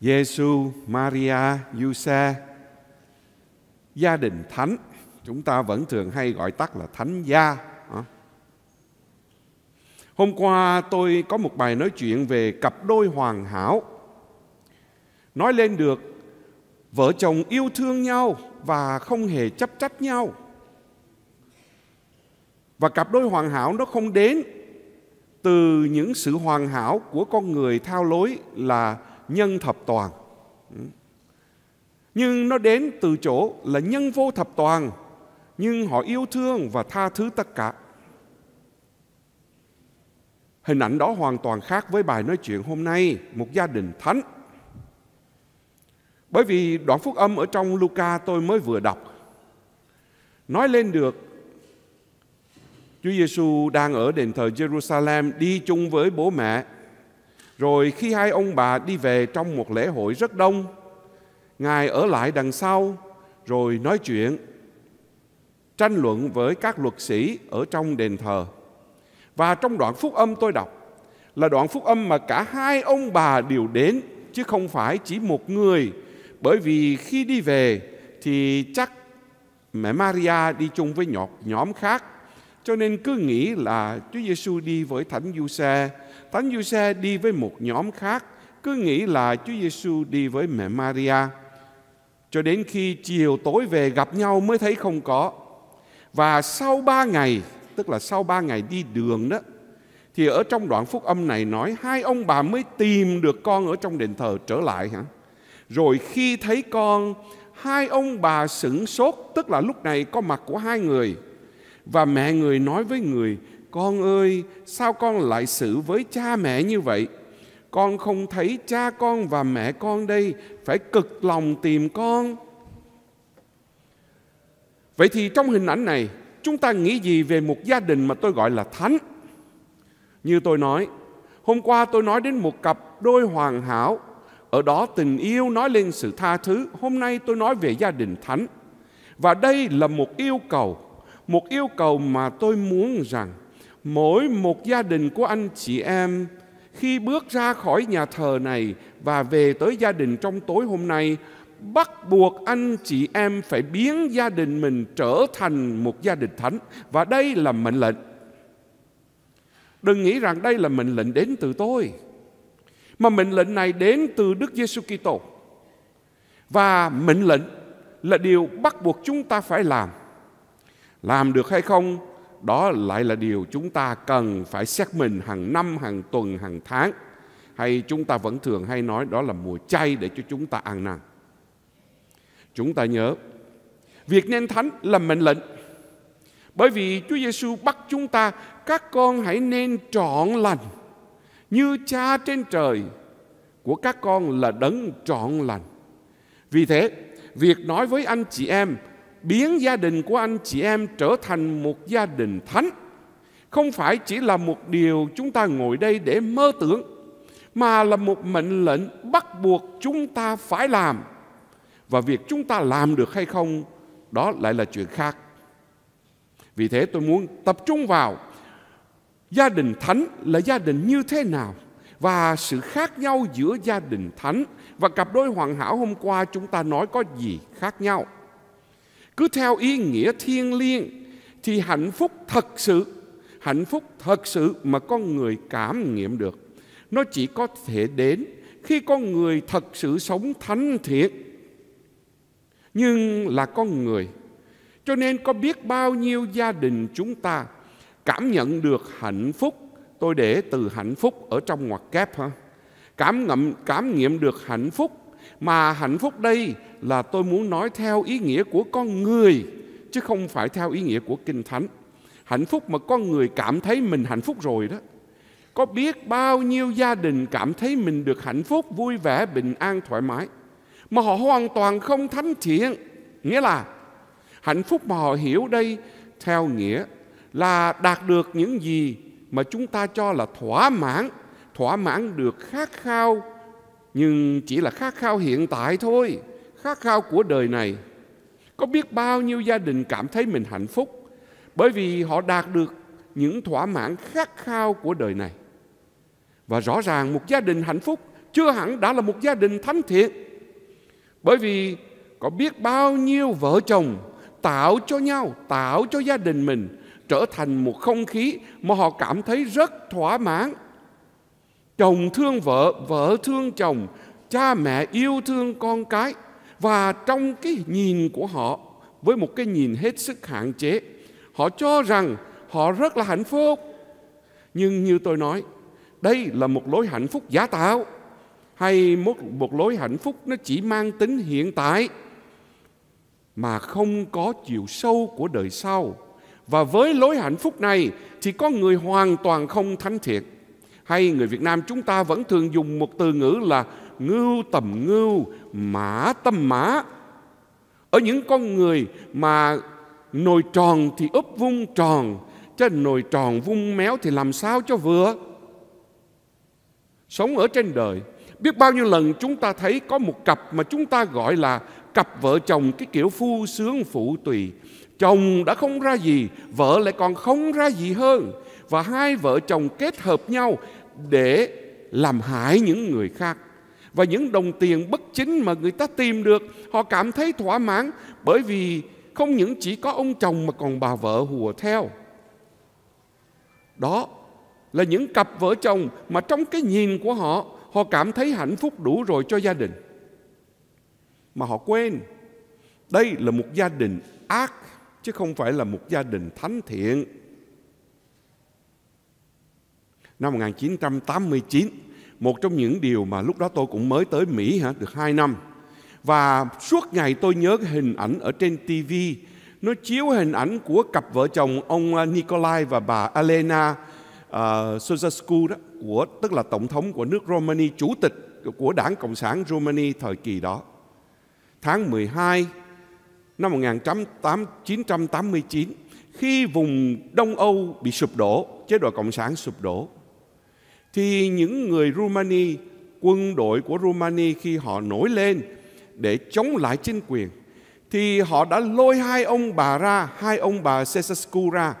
Giêsu, Maria, Giuse, gia đình thánh. Chúng ta vẫn thường hay gọi tắt là thánh gia. À. Hôm qua tôi có một bài nói chuyện về cặp đôi hoàn hảo. Nói lên được vợ chồng yêu thương nhau và không hề chấp trách nhau. Và cặp đôi hoàn hảo nó không đến từ những sự hoàn hảo của con người thao lối là nhân thập toàn ừ. nhưng nó đến từ chỗ là nhân vô thập toàn nhưng họ yêu thương và tha thứ tất cả hình ảnh đó hoàn toàn khác với bài nói chuyện hôm nay một gia đình thánh bởi vì đoạn phúc âm ở trong Luca tôi mới vừa đọc nói lên được Chúa Giêsu đang ở đền thờ Jerusalem đi chung với bố mẹ rồi khi hai ông bà đi về trong một lễ hội rất đông, Ngài ở lại đằng sau rồi nói chuyện, tranh luận với các luật sĩ ở trong đền thờ. Và trong đoạn phúc âm tôi đọc là đoạn phúc âm mà cả hai ông bà đều đến chứ không phải chỉ một người. Bởi vì khi đi về thì chắc mẹ Maria đi chung với nhóm khác cho nên cứ nghĩ là Chúa Giêsu đi với Thánh Giuse. Xe Thánh Giuse đi với một nhóm khác, cứ nghĩ là Chúa Giêsu đi với mẹ Maria. Cho đến khi chiều tối về gặp nhau mới thấy không có. Và sau ba ngày, tức là sau ba ngày đi đường đó, thì ở trong đoạn phúc âm này nói hai ông bà mới tìm được con ở trong đền thờ trở lại hả? Rồi khi thấy con, hai ông bà sửng sốt, tức là lúc này có mặt của hai người. Và mẹ người nói với người, con ơi, sao con lại xử với cha mẹ như vậy? Con không thấy cha con và mẹ con đây, phải cực lòng tìm con. Vậy thì trong hình ảnh này, chúng ta nghĩ gì về một gia đình mà tôi gọi là thánh? Như tôi nói, hôm qua tôi nói đến một cặp đôi hoàn hảo, ở đó tình yêu nói lên sự tha thứ, hôm nay tôi nói về gia đình thánh. Và đây là một yêu cầu, một yêu cầu mà tôi muốn rằng mỗi một gia đình của anh chị em khi bước ra khỏi nhà thờ này và về tới gia đình trong tối hôm nay bắt buộc anh chị em phải biến gia đình mình trở thành một gia đình thánh và đây là mệnh lệnh đừng nghĩ rằng đây là mệnh lệnh đến từ tôi mà mệnh lệnh này đến từ Đức Giêsu Kitô và mệnh lệnh là điều bắt buộc chúng ta phải làm làm được hay không đó lại là điều chúng ta cần phải xét mình hàng năm, hàng tuần, hàng tháng. Hay chúng ta vẫn thường hay nói đó là mùa chay để cho chúng ta ăn năn. Chúng ta nhớ, việc nên thánh là mệnh lệnh. Bởi vì Chúa Giêsu bắt chúng ta, các con hãy nên trọn lành như cha trên trời của các con là đấng trọn lành. Vì thế, việc nói với anh chị em biến gia đình của anh chị em trở thành một gia đình thánh không phải chỉ là một điều chúng ta ngồi đây để mơ tưởng mà là một mệnh lệnh bắt buộc chúng ta phải làm và việc chúng ta làm được hay không đó lại là chuyện khác vì thế tôi muốn tập trung vào gia đình thánh là gia đình như thế nào và sự khác nhau giữa gia đình thánh và cặp đôi hoàn hảo hôm qua chúng ta nói có gì khác nhau cứ theo ý nghĩa thiên liêng thì hạnh phúc thật sự hạnh phúc thật sự mà con người cảm nghiệm được nó chỉ có thể đến khi con người thật sự sống thánh thiện nhưng là con người cho nên có biết bao nhiêu gia đình chúng ta cảm nhận được hạnh phúc tôi để từ hạnh phúc ở trong ngoặc kép ha cảm ngậm cảm nghiệm được hạnh phúc mà hạnh phúc đây là tôi muốn nói theo ý nghĩa của con người chứ không phải theo ý nghĩa của kinh thánh hạnh phúc mà con người cảm thấy mình hạnh phúc rồi đó có biết bao nhiêu gia đình cảm thấy mình được hạnh phúc vui vẻ bình an thoải mái mà họ hoàn toàn không thánh thiện nghĩa là hạnh phúc mà họ hiểu đây theo nghĩa là đạt được những gì mà chúng ta cho là thỏa mãn thỏa mãn được khát khao nhưng chỉ là khát khao hiện tại thôi khát khao của đời này có biết bao nhiêu gia đình cảm thấy mình hạnh phúc bởi vì họ đạt được những thỏa mãn khát khao của đời này và rõ ràng một gia đình hạnh phúc chưa hẳn đã là một gia đình thánh thiện bởi vì có biết bao nhiêu vợ chồng tạo cho nhau tạo cho gia đình mình trở thành một không khí mà họ cảm thấy rất thỏa mãn chồng thương vợ vợ thương chồng cha mẹ yêu thương con cái và trong cái nhìn của họ với một cái nhìn hết sức hạn chế họ cho rằng họ rất là hạnh phúc nhưng như tôi nói đây là một lối hạnh phúc giả tạo hay một, một lối hạnh phúc nó chỉ mang tính hiện tại mà không có chiều sâu của đời sau và với lối hạnh phúc này thì con người hoàn toàn không thánh thiện hay người Việt Nam chúng ta vẫn thường dùng một từ ngữ là ngưu tầm ngưu, mã tầm mã. Ở những con người mà nồi tròn thì úp vung tròn, chứ nồi tròn vung méo thì làm sao cho vừa. Sống ở trên đời, biết bao nhiêu lần chúng ta thấy có một cặp mà chúng ta gọi là cặp vợ chồng cái kiểu phu sướng phụ tùy. Chồng đã không ra gì, vợ lại còn không ra gì hơn. Và hai vợ chồng kết hợp nhau để làm hại những người khác và những đồng tiền bất chính mà người ta tìm được họ cảm thấy thỏa mãn bởi vì không những chỉ có ông chồng mà còn bà vợ hùa theo đó là những cặp vợ chồng mà trong cái nhìn của họ họ cảm thấy hạnh phúc đủ rồi cho gia đình mà họ quên đây là một gia đình ác chứ không phải là một gia đình thánh thiện năm 1989. Một trong những điều mà lúc đó tôi cũng mới tới Mỹ hả, được 2 năm. Và suốt ngày tôi nhớ cái hình ảnh ở trên TV nó chiếu hình ảnh của cặp vợ chồng ông à, Nikolai và bà Elena uh, à, Ceausescu đó của tức là tổng thống của nước Romania, chủ tịch của Đảng Cộng sản Romania thời kỳ đó. Tháng 12 năm 1989 khi vùng Đông Âu bị sụp đổ, chế độ Cộng sản sụp đổ thì những người Rumani, quân đội của Rumani khi họ nổi lên để chống lại chính quyền, thì họ đã lôi hai ông bà ra, hai ông bà Ceausescu ra,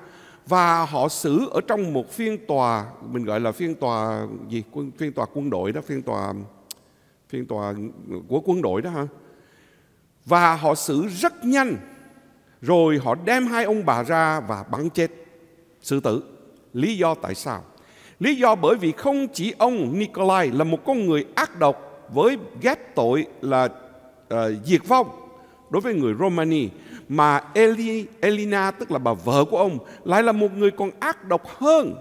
và họ xử ở trong một phiên tòa mình gọi là phiên tòa gì phiên tòa quân đội đó phiên tòa phiên tòa của quân đội đó hả? và họ xử rất nhanh rồi họ đem hai ông bà ra và bắn chết xử tử lý do tại sao Lý do bởi vì không chỉ ông Nikolai là một con người ác độc với ghét tội là uh, diệt vong đối với người Romani mà Eli, Elina tức là bà vợ của ông lại là một người còn ác độc hơn.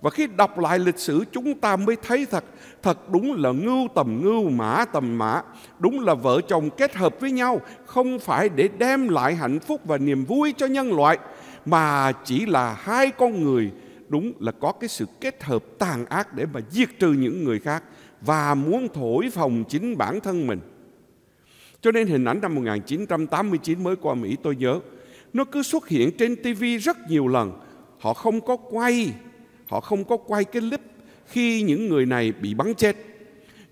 Và khi đọc lại lịch sử chúng ta mới thấy thật thật đúng là ngưu tầm ngưu mã tầm mã, đúng là vợ chồng kết hợp với nhau không phải để đem lại hạnh phúc và niềm vui cho nhân loại mà chỉ là hai con người đúng là có cái sự kết hợp tàn ác để mà diệt trừ những người khác và muốn thổi phồng chính bản thân mình. Cho nên hình ảnh năm 1989 mới qua Mỹ tôi nhớ, nó cứ xuất hiện trên TV rất nhiều lần. Họ không có quay, họ không có quay cái clip khi những người này bị bắn chết.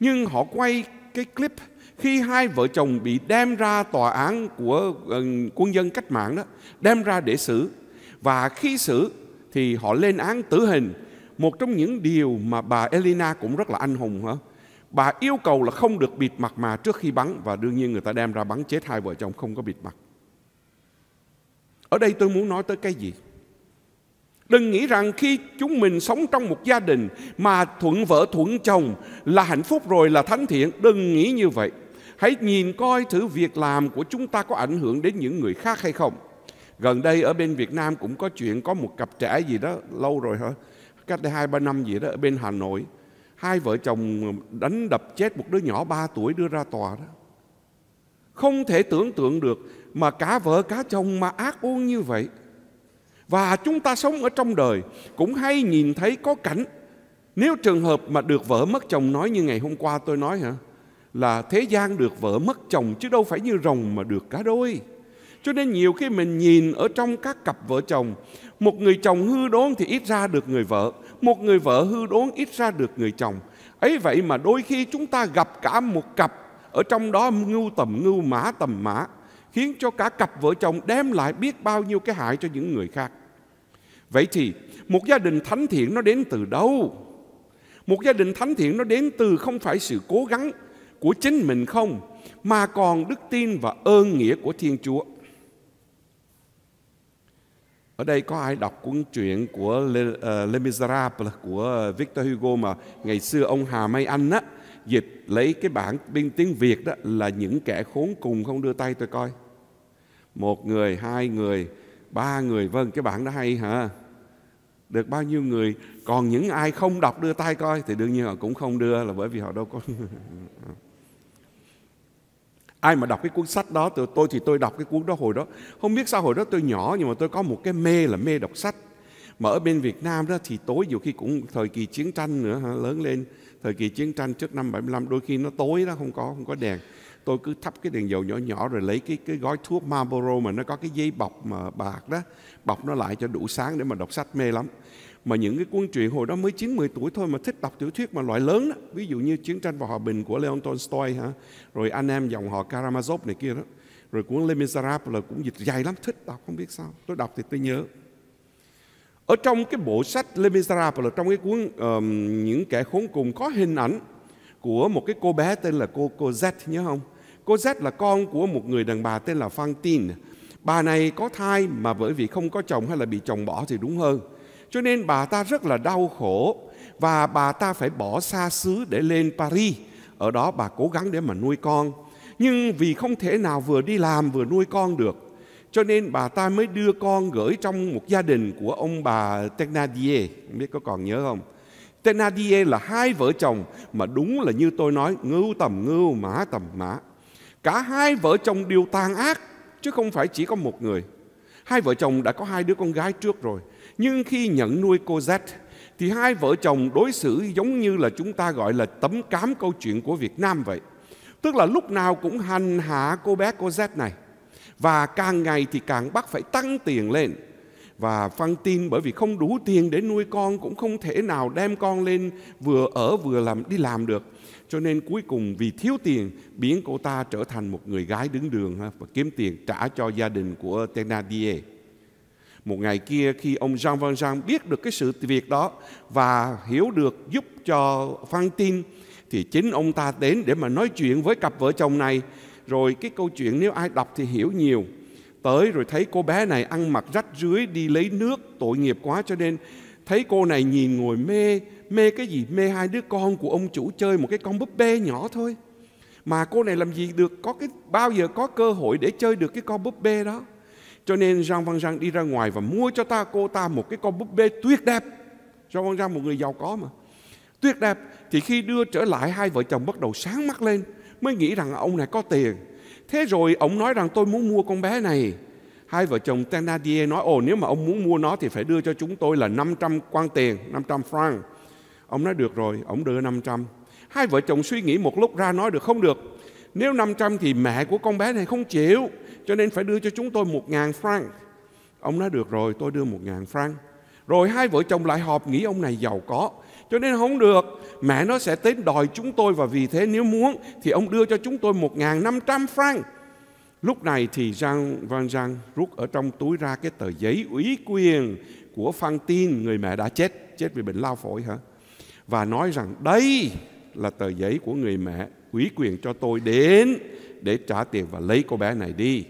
Nhưng họ quay cái clip khi hai vợ chồng bị đem ra tòa án của ừ, quân dân cách mạng đó, đem ra để xử. Và khi xử thì họ lên án tử hình. Một trong những điều mà bà Elena cũng rất là anh hùng hả? Bà yêu cầu là không được bịt mặt mà trước khi bắn và đương nhiên người ta đem ra bắn chết hai vợ chồng không có bịt mặt. Ở đây tôi muốn nói tới cái gì? Đừng nghĩ rằng khi chúng mình sống trong một gia đình mà thuận vợ thuận chồng là hạnh phúc rồi là thánh thiện. Đừng nghĩ như vậy. Hãy nhìn coi thử việc làm của chúng ta có ảnh hưởng đến những người khác hay không gần đây ở bên Việt Nam cũng có chuyện có một cặp trẻ gì đó lâu rồi hả cách đây hai ba năm gì đó ở bên Hà Nội hai vợ chồng đánh đập chết một đứa nhỏ 3 tuổi đưa ra tòa đó không thể tưởng tượng được mà cả vợ cả chồng mà ác ôn như vậy và chúng ta sống ở trong đời cũng hay nhìn thấy có cảnh nếu trường hợp mà được vợ mất chồng nói như ngày hôm qua tôi nói hả là thế gian được vợ mất chồng chứ đâu phải như rồng mà được cả đôi cho nên nhiều khi mình nhìn ở trong các cặp vợ chồng, một người chồng hư đốn thì ít ra được người vợ, một người vợ hư đốn ít ra được người chồng. Ấy vậy mà đôi khi chúng ta gặp cả một cặp, ở trong đó ngưu tầm ngưu, mã tầm mã, khiến cho cả cặp vợ chồng đem lại biết bao nhiêu cái hại cho những người khác. Vậy thì một gia đình thánh thiện nó đến từ đâu? Một gia đình thánh thiện nó đến từ không phải sự cố gắng của chính mình không, mà còn đức tin và ơn nghĩa của Thiên Chúa ở đây có ai đọc cuốn truyện của Le uh, Les Miserables của Victor Hugo mà ngày xưa ông Hà May Anh á dịch lấy cái bản biên tiếng Việt đó là những kẻ khốn cùng không đưa tay tôi coi một người hai người ba người vâng cái bản đó hay hả được bao nhiêu người còn những ai không đọc đưa tay coi thì đương nhiên họ cũng không đưa là bởi vì họ đâu có ai mà đọc cái cuốn sách đó từ tôi thì tôi đọc cái cuốn đó hồi đó không biết sao hồi đó tôi nhỏ nhưng mà tôi có một cái mê là mê đọc sách mà ở bên Việt Nam đó thì tối nhiều khi cũng thời kỳ chiến tranh nữa ha, lớn lên thời kỳ chiến tranh trước năm 75 đôi khi nó tối đó không có không có đèn tôi cứ thắp cái đèn dầu nhỏ nhỏ rồi lấy cái cái gói thuốc Marlboro mà nó có cái giấy bọc mà bạc đó bọc nó lại cho đủ sáng để mà đọc sách mê lắm mà những cái quân truyện hồi đó mới 9-10 tuổi thôi mà thích đọc tiểu thuyết mà loại lớn đó. ví dụ như Chiến tranh và Hòa bình của Leon Tolstoy hả rồi anh em dòng họ Karamazov này kia đó rồi cuốn Les Miserables là cũng dịch dài lắm thích đọc không biết sao tôi đọc thì tôi nhớ ở trong cái bộ sách Les Miserables là trong cái cuốn um, những kẻ khốn cùng có hình ảnh của một cái cô bé tên là cô cô Z nhớ không cô Z là con của một người đàn bà tên là Fantine bà này có thai mà bởi vì không có chồng hay là bị chồng bỏ thì đúng hơn cho nên bà ta rất là đau khổ và bà ta phải bỏ xa xứ để lên Paris. Ở đó bà cố gắng để mà nuôi con. Nhưng vì không thể nào vừa đi làm vừa nuôi con được, cho nên bà ta mới đưa con gửi trong một gia đình của ông bà Thénardier. Không biết có còn nhớ không? Thénardier là hai vợ chồng mà đúng là như tôi nói, ngưu tầm ngưu, mã tầm mã. Cả hai vợ chồng đều tàn ác, chứ không phải chỉ có một người. Hai vợ chồng đã có hai đứa con gái trước rồi. Nhưng khi nhận nuôi cô Z thì hai vợ chồng đối xử giống như là chúng ta gọi là tấm cám câu chuyện của Việt Nam vậy. Tức là lúc nào cũng hành hạ cô bé cô Z này. Và càng ngày thì càng bắt phải tăng tiền lên. Và Phan tin bởi vì không đủ tiền để nuôi con cũng không thể nào đem con lên vừa ở vừa làm đi làm được. Cho nên cuối cùng vì thiếu tiền biến cô ta trở thành một người gái đứng đường và kiếm tiền trả cho gia đình của Tenadier. Một ngày kia khi ông Jean Valjean biết được cái sự việc đó và hiểu được giúp cho Phan Tin thì chính ông ta đến để mà nói chuyện với cặp vợ chồng này. Rồi cái câu chuyện nếu ai đọc thì hiểu nhiều. Tới rồi thấy cô bé này ăn mặc rách rưới đi lấy nước tội nghiệp quá cho nên thấy cô này nhìn ngồi mê mê cái gì mê hai đứa con của ông chủ chơi một cái con búp bê nhỏ thôi mà cô này làm gì được có cái bao giờ có cơ hội để chơi được cái con búp bê đó cho nên Jean Valjean đi ra ngoài và mua cho ta cô ta một cái con búp bê tuyết đẹp. Jean Valjean một người giàu có mà. tuyết đẹp thì khi đưa trở lại hai vợ chồng bắt đầu sáng mắt lên mới nghĩ rằng ông này có tiền. Thế rồi ông nói rằng tôi muốn mua con bé này. Hai vợ chồng Thénardier nói ồ nếu mà ông muốn mua nó thì phải đưa cho chúng tôi là 500 quan tiền, 500 franc. Ông nói được rồi, ông đưa 500. Hai vợ chồng suy nghĩ một lúc ra nói được không được. Nếu 500 thì mẹ của con bé này không chịu cho nên phải đưa cho chúng tôi một ngàn franc. Ông nói được rồi, tôi đưa một ngàn franc. Rồi hai vợ chồng lại họp nghĩ ông này giàu có. Cho nên không được, mẹ nó sẽ tới đòi chúng tôi và vì thế nếu muốn thì ông đưa cho chúng tôi một ngàn năm trăm franc. Lúc này thì Jean Van Jean rút ở trong túi ra cái tờ giấy ủy quyền của Phan Tin, người mẹ đã chết, chết vì bệnh lao phổi hả? Và nói rằng đây là tờ giấy của người mẹ ủy quyền cho tôi đến để trả tiền và lấy cô bé này đi.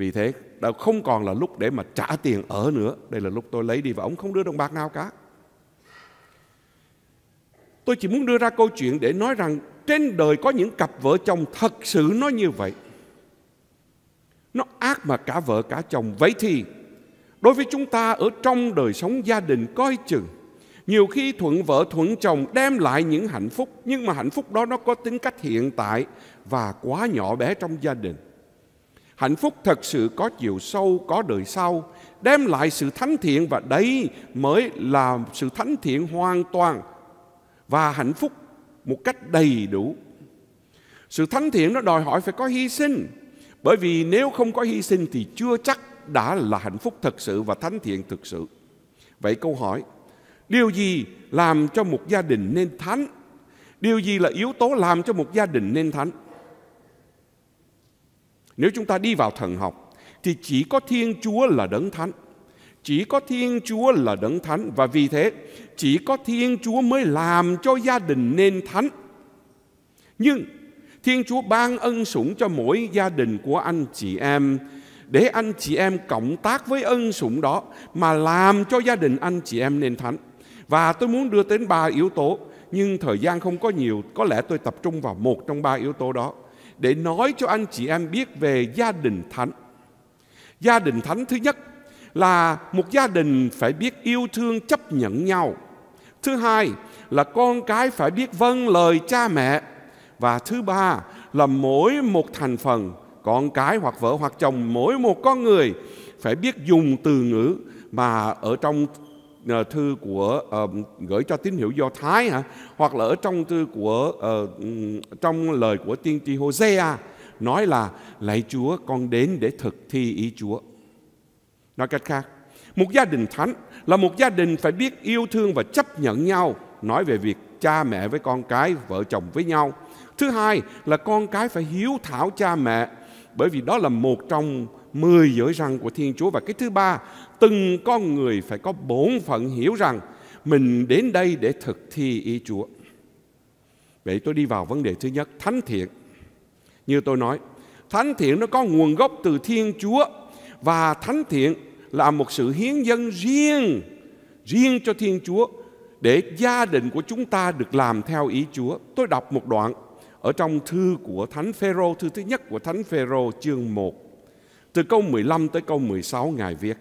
Vì thế đã không còn là lúc để mà trả tiền ở nữa Đây là lúc tôi lấy đi và ông không đưa đồng bạc nào cả Tôi chỉ muốn đưa ra câu chuyện để nói rằng Trên đời có những cặp vợ chồng thật sự nó như vậy Nó ác mà cả vợ cả chồng Vậy thì đối với chúng ta ở trong đời sống gia đình coi chừng nhiều khi thuận vợ thuận chồng đem lại những hạnh phúc nhưng mà hạnh phúc đó nó có tính cách hiện tại và quá nhỏ bé trong gia đình Hạnh phúc thật sự có chiều sâu, có đời sau, đem lại sự thánh thiện và đấy mới là sự thánh thiện hoàn toàn và hạnh phúc một cách đầy đủ. Sự thánh thiện nó đòi hỏi phải có hy sinh, bởi vì nếu không có hy sinh thì chưa chắc đã là hạnh phúc thật sự và thánh thiện thực sự. Vậy câu hỏi, điều gì làm cho một gia đình nên thánh? Điều gì là yếu tố làm cho một gia đình nên thánh? Nếu chúng ta đi vào thần học thì chỉ có Thiên Chúa là đấng thánh. Chỉ có Thiên Chúa là đấng thánh và vì thế chỉ có Thiên Chúa mới làm cho gia đình nên thánh. Nhưng Thiên Chúa ban ân sủng cho mỗi gia đình của anh chị em để anh chị em cộng tác với ân sủng đó mà làm cho gia đình anh chị em nên thánh. Và tôi muốn đưa đến ba yếu tố nhưng thời gian không có nhiều, có lẽ tôi tập trung vào một trong ba yếu tố đó để nói cho anh chị em biết về gia đình thánh. Gia đình thánh thứ nhất là một gia đình phải biết yêu thương chấp nhận nhau. Thứ hai là con cái phải biết vâng lời cha mẹ. Và thứ ba là mỗi một thành phần, con cái hoặc vợ hoặc chồng, mỗi một con người phải biết dùng từ ngữ mà ở trong Ờ, thư của uh, gửi cho tín hiệu Do Thái hả? Hoặc là ở trong thư của uh, trong lời của tiên tri Hosea nói là lạy Chúa con đến để thực thi ý Chúa. Nói cách khác, một gia đình thánh là một gia đình phải biết yêu thương và chấp nhận nhau, nói về việc cha mẹ với con cái, vợ chồng với nhau. Thứ hai là con cái phải hiếu thảo cha mẹ bởi vì đó là một trong mười giới răng của Thiên Chúa. Và cái thứ ba, từng con người phải có bổn phận hiểu rằng mình đến đây để thực thi ý Chúa. Vậy tôi đi vào vấn đề thứ nhất, thánh thiện. Như tôi nói, thánh thiện nó có nguồn gốc từ Thiên Chúa và thánh thiện là một sự hiến dân riêng, riêng cho Thiên Chúa để gia đình của chúng ta được làm theo ý Chúa. Tôi đọc một đoạn ở trong thư của Thánh Phêrô thư thứ nhất của Thánh Phêrô chương 1 từ câu 15 tới câu 16 Ngài viết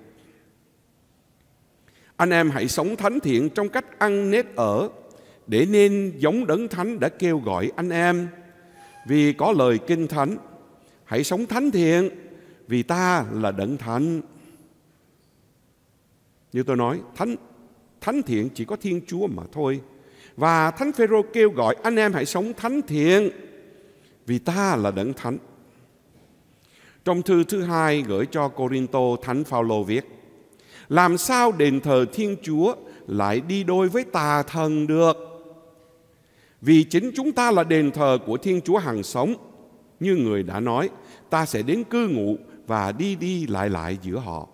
Anh em hãy sống thánh thiện trong cách ăn nết ở Để nên giống đấng thánh đã kêu gọi anh em Vì có lời kinh thánh Hãy sống thánh thiện Vì ta là đấng thánh Như tôi nói Thánh thánh thiện chỉ có Thiên Chúa mà thôi Và Thánh Phêrô kêu gọi anh em hãy sống thánh thiện Vì ta là đấng thánh trong thư thứ hai gửi cho Corinto, Thánh Phaolô viết: Làm sao đền thờ Thiên Chúa lại đi đôi với tà thần được? Vì chính chúng ta là đền thờ của Thiên Chúa hằng sống, như người đã nói, ta sẽ đến cư ngụ và đi đi lại lại giữa họ.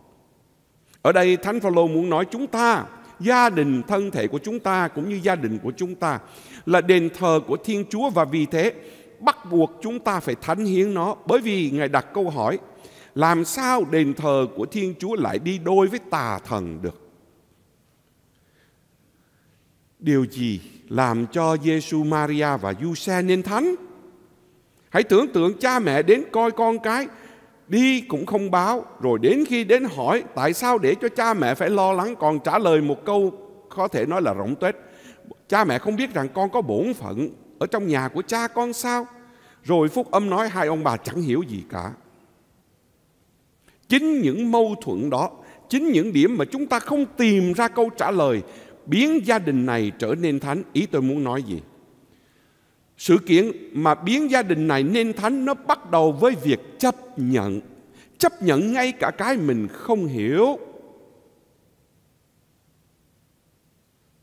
Ở đây Thánh Phaolô muốn nói chúng ta, gia đình thân thể của chúng ta cũng như gia đình của chúng ta là đền thờ của Thiên Chúa và vì thế bắt buộc chúng ta phải thánh hiến nó bởi vì ngài đặt câu hỏi làm sao đền thờ của Thiên Chúa lại đi đôi với tà thần được? Điều gì làm cho Giêsu Maria và Giuse nên thánh? Hãy tưởng tượng cha mẹ đến coi con cái đi cũng không báo rồi đến khi đến hỏi tại sao để cho cha mẹ phải lo lắng còn trả lời một câu có thể nói là rỗng tuếch cha mẹ không biết rằng con có bổn phận ở trong nhà của cha con sao? Rồi Phúc Âm nói hai ông bà chẳng hiểu gì cả. Chính những mâu thuẫn đó, chính những điểm mà chúng ta không tìm ra câu trả lời biến gia đình này trở nên thánh. Ý tôi muốn nói gì? Sự kiện mà biến gia đình này nên thánh nó bắt đầu với việc chấp nhận. Chấp nhận ngay cả cái mình không hiểu.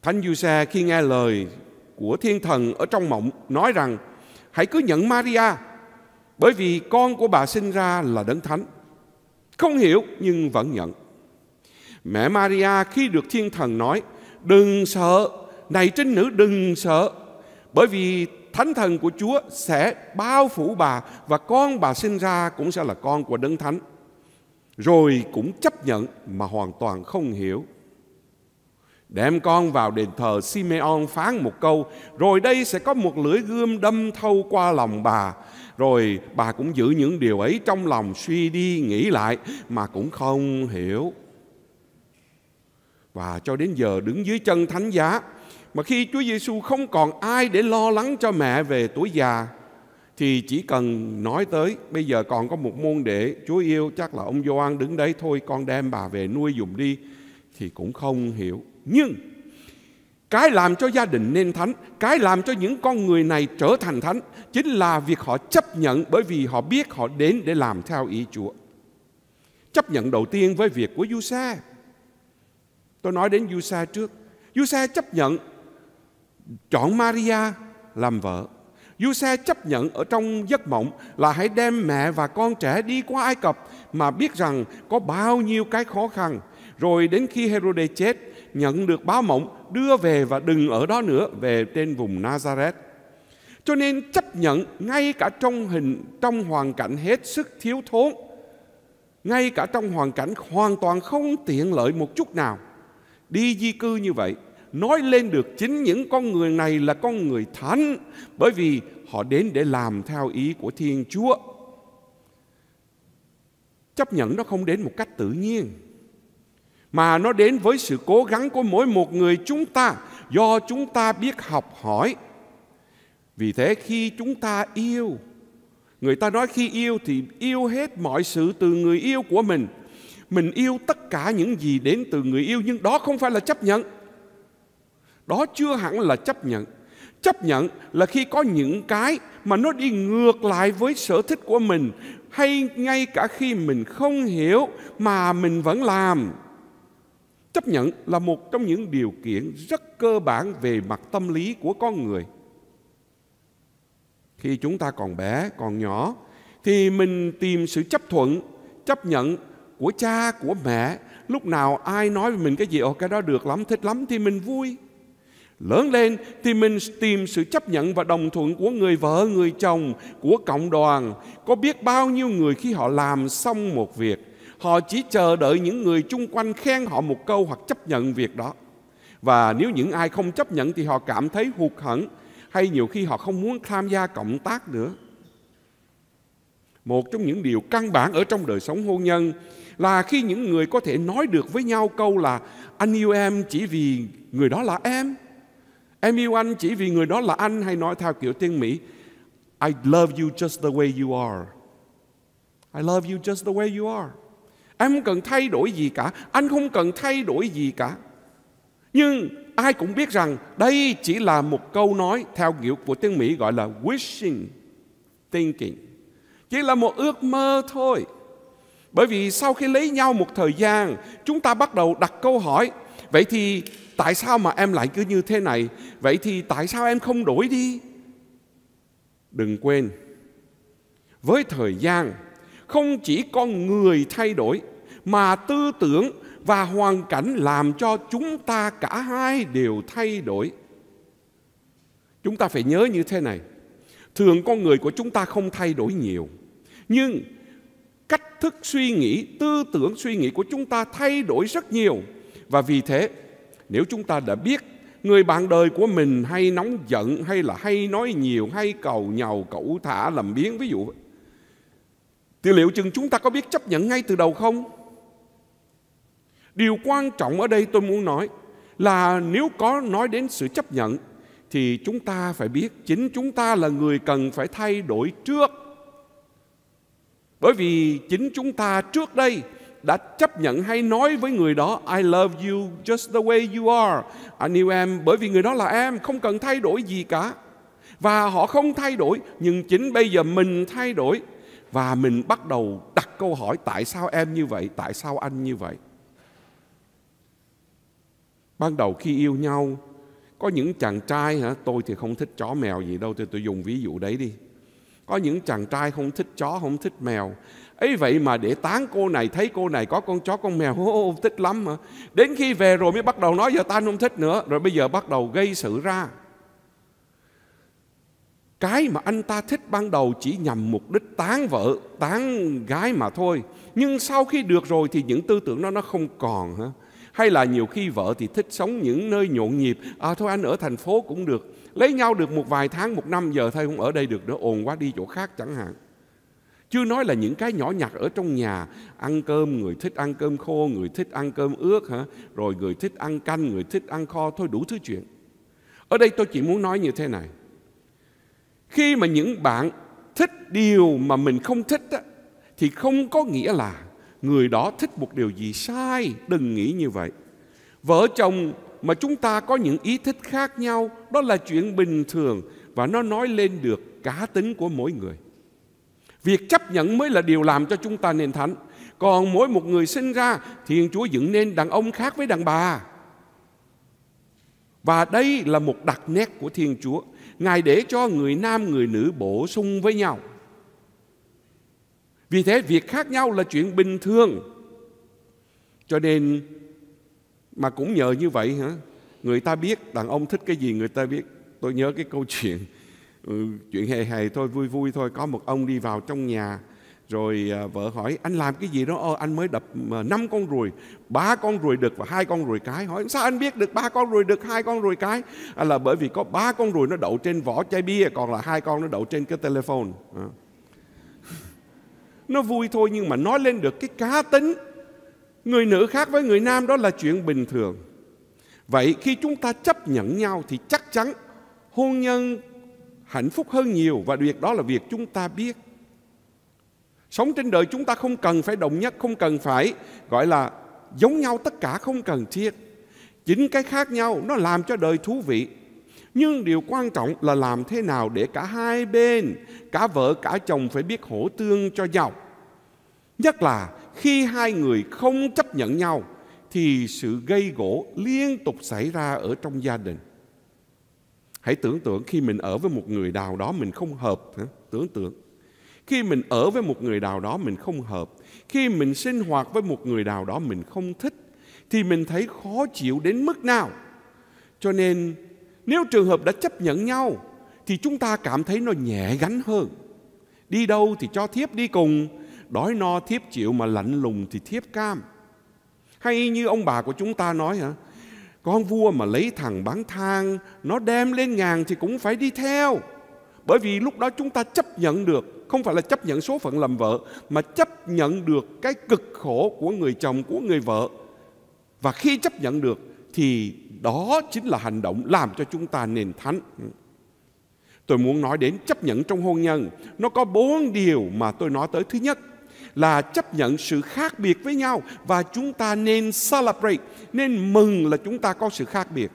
Thánh Du Xe khi nghe lời của thiên thần ở trong mộng nói rằng hãy cứ nhận Maria bởi vì con của bà sinh ra là đấng thánh. Không hiểu nhưng vẫn nhận. Mẹ Maria khi được thiên thần nói đừng sợ, này trinh nữ đừng sợ bởi vì thánh thần của Chúa sẽ bao phủ bà và con bà sinh ra cũng sẽ là con của đấng thánh. Rồi cũng chấp nhận mà hoàn toàn không hiểu Đem con vào đền thờ Simeon phán một câu, rồi đây sẽ có một lưỡi gươm đâm thâu qua lòng bà. Rồi bà cũng giữ những điều ấy trong lòng suy đi nghĩ lại mà cũng không hiểu. Và cho đến giờ đứng dưới chân thánh giá, mà khi Chúa Giêsu không còn ai để lo lắng cho mẹ về tuổi già, thì chỉ cần nói tới bây giờ còn có một môn đệ Chúa yêu chắc là ông Gioan đứng đấy thôi con đem bà về nuôi dùng đi thì cũng không hiểu nhưng cái làm cho gia đình nên thánh, cái làm cho những con người này trở thành thánh chính là việc họ chấp nhận bởi vì họ biết họ đến để làm theo ý Chúa. Chấp nhận đầu tiên với việc của Giuse. Tôi nói đến Giuse trước. Giuse chấp nhận chọn Maria làm vợ. Giuse chấp nhận ở trong giấc mộng là hãy đem mẹ và con trẻ đi qua Ai Cập mà biết rằng có bao nhiêu cái khó khăn. Rồi đến khi Herod chết nhận được báo mộng đưa về và đừng ở đó nữa về trên vùng Nazareth. Cho nên chấp nhận ngay cả trong hình trong hoàn cảnh hết sức thiếu thốn, ngay cả trong hoàn cảnh hoàn toàn không tiện lợi một chút nào. Đi di cư như vậy, nói lên được chính những con người này là con người thánh bởi vì họ đến để làm theo ý của Thiên Chúa. Chấp nhận nó không đến một cách tự nhiên mà nó đến với sự cố gắng của mỗi một người chúng ta do chúng ta biết học hỏi. Vì thế khi chúng ta yêu, người ta nói khi yêu thì yêu hết mọi sự từ người yêu của mình. Mình yêu tất cả những gì đến từ người yêu nhưng đó không phải là chấp nhận. Đó chưa hẳn là chấp nhận. Chấp nhận là khi có những cái mà nó đi ngược lại với sở thích của mình hay ngay cả khi mình không hiểu mà mình vẫn làm Chấp nhận là một trong những điều kiện rất cơ bản về mặt tâm lý của con người. Khi chúng ta còn bé, còn nhỏ thì mình tìm sự chấp thuận, chấp nhận của cha, của mẹ. Lúc nào ai nói với mình cái gì, ồ cái đó được lắm, thích lắm thì mình vui. Lớn lên thì mình tìm sự chấp nhận và đồng thuận của người vợ, người chồng, của cộng đoàn. Có biết bao nhiêu người khi họ làm xong một việc Họ chỉ chờ đợi những người chung quanh khen họ một câu hoặc chấp nhận việc đó. Và nếu những ai không chấp nhận thì họ cảm thấy hụt hẫn hay nhiều khi họ không muốn tham gia cộng tác nữa. Một trong những điều căn bản ở trong đời sống hôn nhân là khi những người có thể nói được với nhau câu là anh yêu em chỉ vì người đó là em. Em yêu anh chỉ vì người đó là anh hay nói theo kiểu tiếng Mỹ I love you just the way you are. I love you just the way you are. Em không cần thay đổi gì cả, anh không cần thay đổi gì cả. Nhưng ai cũng biết rằng đây chỉ là một câu nói theo nghĩa của tiếng Mỹ gọi là wishing thinking. Chỉ là một ước mơ thôi. Bởi vì sau khi lấy nhau một thời gian, chúng ta bắt đầu đặt câu hỏi, vậy thì tại sao mà em lại cứ như thế này? Vậy thì tại sao em không đổi đi? Đừng quên, với thời gian, không chỉ con người thay đổi mà tư tưởng và hoàn cảnh làm cho chúng ta cả hai đều thay đổi. Chúng ta phải nhớ như thế này. Thường con người của chúng ta không thay đổi nhiều. Nhưng cách thức suy nghĩ, tư tưởng suy nghĩ của chúng ta thay đổi rất nhiều. Và vì thế, nếu chúng ta đã biết người bạn đời của mình hay nóng giận hay là hay nói nhiều hay cầu nhầu cẩu thả làm biến ví dụ thì liệu chừng chúng ta có biết chấp nhận ngay từ đầu không Điều quan trọng ở đây tôi muốn nói là nếu có nói đến sự chấp nhận thì chúng ta phải biết chính chúng ta là người cần phải thay đổi trước. Bởi vì chính chúng ta trước đây đã chấp nhận hay nói với người đó I love you just the way you are. Anh yêu em bởi vì người đó là em, không cần thay đổi gì cả. Và họ không thay đổi, nhưng chính bây giờ mình thay đổi và mình bắt đầu đặt câu hỏi tại sao em như vậy, tại sao anh như vậy? ban đầu khi yêu nhau có những chàng trai hả tôi thì không thích chó mèo gì đâu tôi tôi dùng ví dụ đấy đi có những chàng trai không thích chó không thích mèo ấy vậy mà để tán cô này thấy cô này có con chó con mèo ô, thích lắm mà đến khi về rồi mới bắt đầu nói giờ ta không thích nữa rồi bây giờ bắt đầu gây sự ra cái mà anh ta thích ban đầu chỉ nhằm mục đích tán vợ tán gái mà thôi nhưng sau khi được rồi thì những tư tưởng đó nó không còn hả hay là nhiều khi vợ thì thích sống những nơi nhộn nhịp à thôi anh ở thành phố cũng được lấy nhau được một vài tháng một năm giờ thôi cũng ở đây được nữa ồn quá đi chỗ khác chẳng hạn chưa nói là những cái nhỏ nhặt ở trong nhà ăn cơm người thích ăn cơm khô người thích ăn cơm ướt hả rồi người thích ăn canh người thích ăn kho thôi đủ thứ chuyện ở đây tôi chỉ muốn nói như thế này khi mà những bạn thích điều mà mình không thích á, thì không có nghĩa là người đó thích một điều gì sai đừng nghĩ như vậy vợ chồng mà chúng ta có những ý thích khác nhau đó là chuyện bình thường và nó nói lên được cá tính của mỗi người việc chấp nhận mới là điều làm cho chúng ta nên thánh còn mỗi một người sinh ra thiên chúa dựng nên đàn ông khác với đàn bà và đây là một đặc nét của thiên chúa ngài để cho người nam người nữ bổ sung với nhau vì thế việc khác nhau là chuyện bình thường. Cho nên mà cũng nhờ như vậy hả? Người ta biết đàn ông thích cái gì người ta biết. Tôi nhớ cái câu chuyện ừ, chuyện hề hề thôi vui vui thôi có một ông đi vào trong nhà rồi à, vợ hỏi anh làm cái gì đó ơ anh mới đập à, năm con ruồi ba con ruồi đực và hai con ruồi cái hỏi sao anh biết được ba con ruồi đực hai con ruồi cái à, là bởi vì có ba con ruồi nó đậu trên vỏ chai bia còn là hai con nó đậu trên cái telephone à nó vui thôi nhưng mà nói lên được cái cá tính người nữ khác với người nam đó là chuyện bình thường vậy khi chúng ta chấp nhận nhau thì chắc chắn hôn nhân hạnh phúc hơn nhiều và việc đó là việc chúng ta biết sống trên đời chúng ta không cần phải đồng nhất không cần phải gọi là giống nhau tất cả không cần thiết chính cái khác nhau nó làm cho đời thú vị nhưng điều quan trọng là làm thế nào để cả hai bên, cả vợ cả chồng phải biết hổ tương cho nhau. Nhất là khi hai người không chấp nhận nhau thì sự gây gỗ liên tục xảy ra ở trong gia đình. Hãy tưởng tượng khi mình ở với một người nào đó mình không hợp, tưởng tượng. Khi mình ở với một người nào đó mình không hợp, khi mình sinh hoạt với một người nào đó mình không thích thì mình thấy khó chịu đến mức nào. Cho nên nếu trường hợp đã chấp nhận nhau thì chúng ta cảm thấy nó nhẹ gánh hơn. Đi đâu thì cho thiếp đi cùng, đói no thiếp chịu mà lạnh lùng thì thiếp cam. Hay như ông bà của chúng ta nói hả? Con vua mà lấy thằng bán thang, nó đem lên ngàn thì cũng phải đi theo. Bởi vì lúc đó chúng ta chấp nhận được, không phải là chấp nhận số phận làm vợ, mà chấp nhận được cái cực khổ của người chồng, của người vợ. Và khi chấp nhận được thì đó chính là hành động làm cho chúng ta nền thánh. Tôi muốn nói đến chấp nhận trong hôn nhân. Nó có bốn điều mà tôi nói tới. Thứ nhất là chấp nhận sự khác biệt với nhau và chúng ta nên celebrate, nên mừng là chúng ta có sự khác biệt.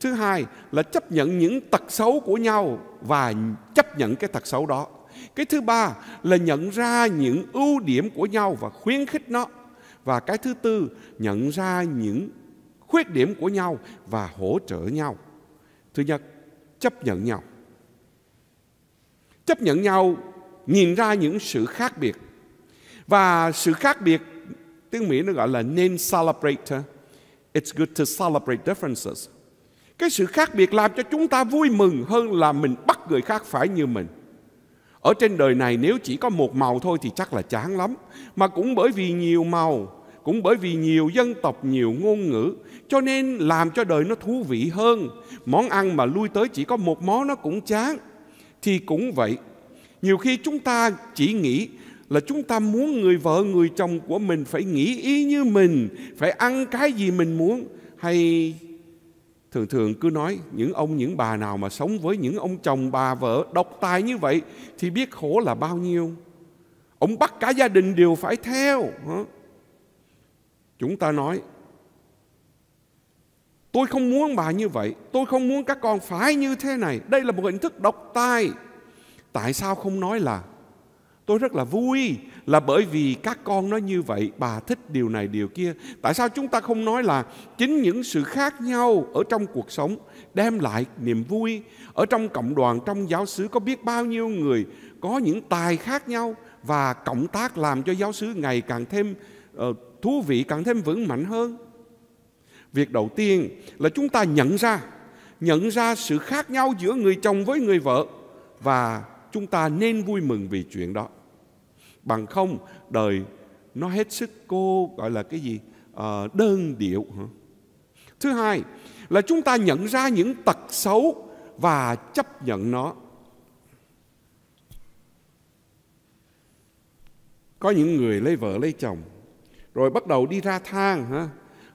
Thứ hai là chấp nhận những tật xấu của nhau và chấp nhận cái tật xấu đó. Cái thứ ba là nhận ra những ưu điểm của nhau và khuyến khích nó. Và cái thứ tư, nhận ra những khuyết điểm của nhau và hỗ trợ nhau. Thứ nhất, chấp nhận nhau. Chấp nhận nhau nhìn ra những sự khác biệt. Và sự khác biệt tiếng Mỹ nó gọi là nên celebrate. It's good to celebrate differences. Cái sự khác biệt làm cho chúng ta vui mừng hơn là mình bắt người khác phải như mình. Ở trên đời này nếu chỉ có một màu thôi thì chắc là chán lắm. Mà cũng bởi vì nhiều màu, cũng bởi vì nhiều dân tộc, nhiều ngôn ngữ cho nên làm cho đời nó thú vị hơn món ăn mà lui tới chỉ có một món nó cũng chán thì cũng vậy nhiều khi chúng ta chỉ nghĩ là chúng ta muốn người vợ người chồng của mình phải nghĩ ý như mình phải ăn cái gì mình muốn hay thường thường cứ nói những ông những bà nào mà sống với những ông chồng bà vợ độc tài như vậy thì biết khổ là bao nhiêu ông bắt cả gia đình đều phải theo chúng ta nói Tôi không muốn bà như vậy Tôi không muốn các con phải như thế này Đây là một hình thức độc tài Tại sao không nói là Tôi rất là vui là bởi vì các con nó như vậy, bà thích điều này điều kia. Tại sao chúng ta không nói là chính những sự khác nhau ở trong cuộc sống đem lại niềm vui. Ở trong cộng đoàn, trong giáo xứ có biết bao nhiêu người có những tài khác nhau và cộng tác làm cho giáo xứ ngày càng thêm uh, thú vị, càng thêm vững mạnh hơn. Việc đầu tiên là chúng ta nhận ra nhận ra sự khác nhau giữa người chồng với người vợ và chúng ta nên vui mừng vì chuyện đó. Bằng không đời nó hết sức cô gọi là cái gì? À, đơn điệu Thứ hai là chúng ta nhận ra những tật xấu và chấp nhận nó. Có những người lấy vợ lấy chồng rồi bắt đầu đi ra thang ha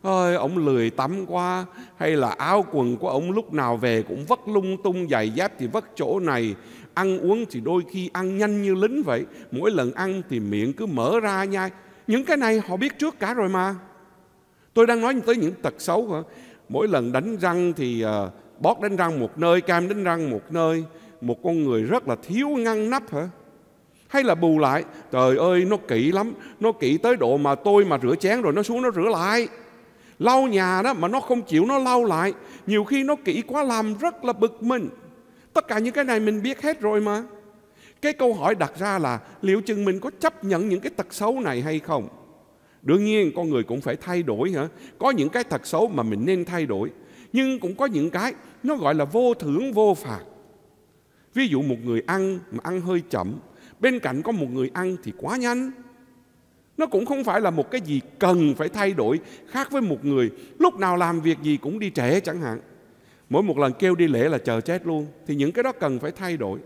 ơi ông lười tắm quá hay là áo quần của ông lúc nào về cũng vất lung tung giày dép thì vất chỗ này ăn uống thì đôi khi ăn nhanh như lính vậy mỗi lần ăn thì miệng cứ mở ra nhai những cái này họ biết trước cả rồi mà tôi đang nói tới những tật xấu hả mỗi lần đánh răng thì uh, bót đánh răng một nơi cam đánh răng một nơi một con người rất là thiếu ngăn nắp hả hay là bù lại trời ơi nó kỹ lắm nó kỹ tới độ mà tôi mà rửa chén rồi nó xuống nó rửa lại lau nhà đó mà nó không chịu nó lau lại nhiều khi nó kỹ quá làm rất là bực mình tất cả những cái này mình biết hết rồi mà cái câu hỏi đặt ra là liệu chừng mình có chấp nhận những cái tật xấu này hay không đương nhiên con người cũng phải thay đổi hả có những cái tật xấu mà mình nên thay đổi nhưng cũng có những cái nó gọi là vô thưởng vô phạt ví dụ một người ăn mà ăn hơi chậm bên cạnh có một người ăn thì quá nhanh nó cũng không phải là một cái gì cần phải thay đổi khác với một người lúc nào làm việc gì cũng đi trễ chẳng hạn. Mỗi một lần kêu đi lễ là chờ chết luôn thì những cái đó cần phải thay đổi.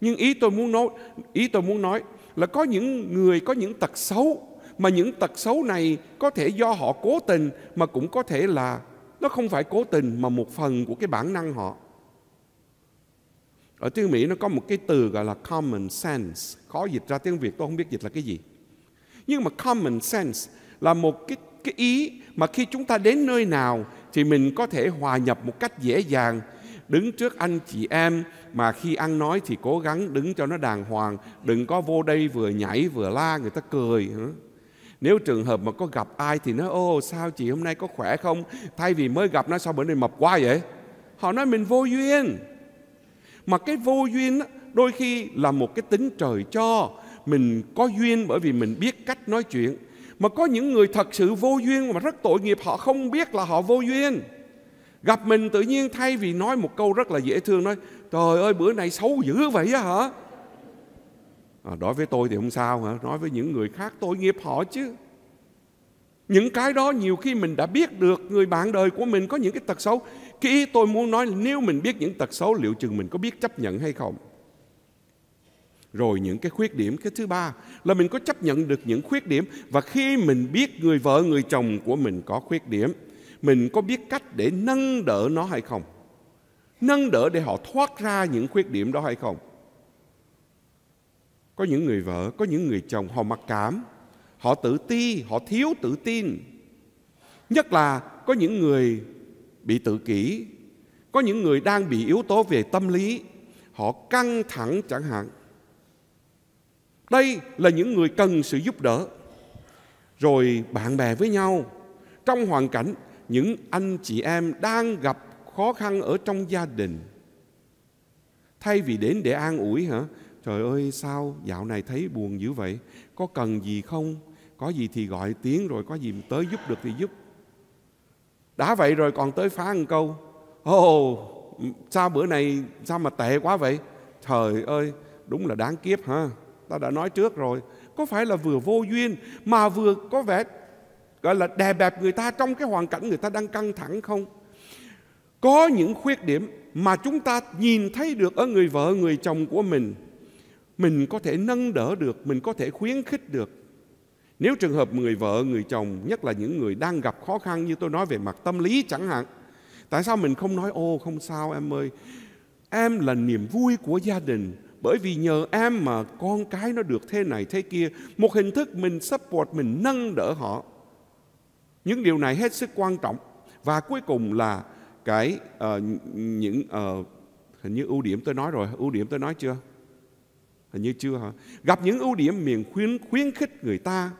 Nhưng ý tôi muốn nói, ý tôi muốn nói là có những người có những tật xấu mà những tật xấu này có thể do họ cố tình mà cũng có thể là nó không phải cố tình mà một phần của cái bản năng họ. Ở tiếng Mỹ nó có một cái từ gọi là common sense, khó dịch ra tiếng Việt tôi không biết dịch là cái gì nhưng mà common sense là một cái cái ý mà khi chúng ta đến nơi nào thì mình có thể hòa nhập một cách dễ dàng đứng trước anh chị em mà khi ăn nói thì cố gắng đứng cho nó đàng hoàng đừng có vô đây vừa nhảy vừa la người ta cười nếu trường hợp mà có gặp ai thì nói ô sao chị hôm nay có khỏe không thay vì mới gặp nó sao bữa nay mập quá vậy họ nói mình vô duyên mà cái vô duyên đôi khi là một cái tính trời cho mình có duyên bởi vì mình biết cách nói chuyện mà có những người thật sự vô duyên mà rất tội nghiệp họ không biết là họ vô duyên gặp mình tự nhiên thay vì nói một câu rất là dễ thương nói trời ơi bữa nay xấu dữ vậy á hả à, đối với tôi thì không sao hả nói với những người khác tội nghiệp họ chứ những cái đó nhiều khi mình đã biết được người bạn đời của mình có những cái tật xấu cái ý tôi muốn nói là nếu mình biết những tật xấu liệu chừng mình có biết chấp nhận hay không rồi những cái khuyết điểm cái thứ ba là mình có chấp nhận được những khuyết điểm và khi mình biết người vợ người chồng của mình có khuyết điểm mình có biết cách để nâng đỡ nó hay không nâng đỡ để họ thoát ra những khuyết điểm đó hay không có những người vợ có những người chồng họ mặc cảm họ tự ti họ thiếu tự tin nhất là có những người bị tự kỷ có những người đang bị yếu tố về tâm lý họ căng thẳng chẳng hạn đây là những người cần sự giúp đỡ. Rồi bạn bè với nhau, trong hoàn cảnh những anh chị em đang gặp khó khăn ở trong gia đình. Thay vì đến để an ủi hả? Trời ơi sao dạo này thấy buồn dữ vậy? Có cần gì không? Có gì thì gọi tiếng rồi có gì tới giúp được thì giúp. Đã vậy rồi còn tới phá một câu. Ồ, oh, sao bữa này sao mà tệ quá vậy? Trời ơi, đúng là đáng kiếp ha ta đã nói trước rồi có phải là vừa vô duyên mà vừa có vẻ gọi là đè bẹp người ta trong cái hoàn cảnh người ta đang căng thẳng không có những khuyết điểm mà chúng ta nhìn thấy được ở người vợ người chồng của mình mình có thể nâng đỡ được mình có thể khuyến khích được nếu trường hợp người vợ người chồng nhất là những người đang gặp khó khăn như tôi nói về mặt tâm lý chẳng hạn tại sao mình không nói ô không sao em ơi em là niềm vui của gia đình bởi vì nhờ em mà con cái nó được thế này thế kia một hình thức mình support mình nâng đỡ họ những điều này hết sức quan trọng và cuối cùng là cái uh, những uh, hình như ưu điểm tôi nói rồi ưu điểm tôi nói chưa hình như chưa hả gặp những ưu điểm miền khuyến khuyến khích người ta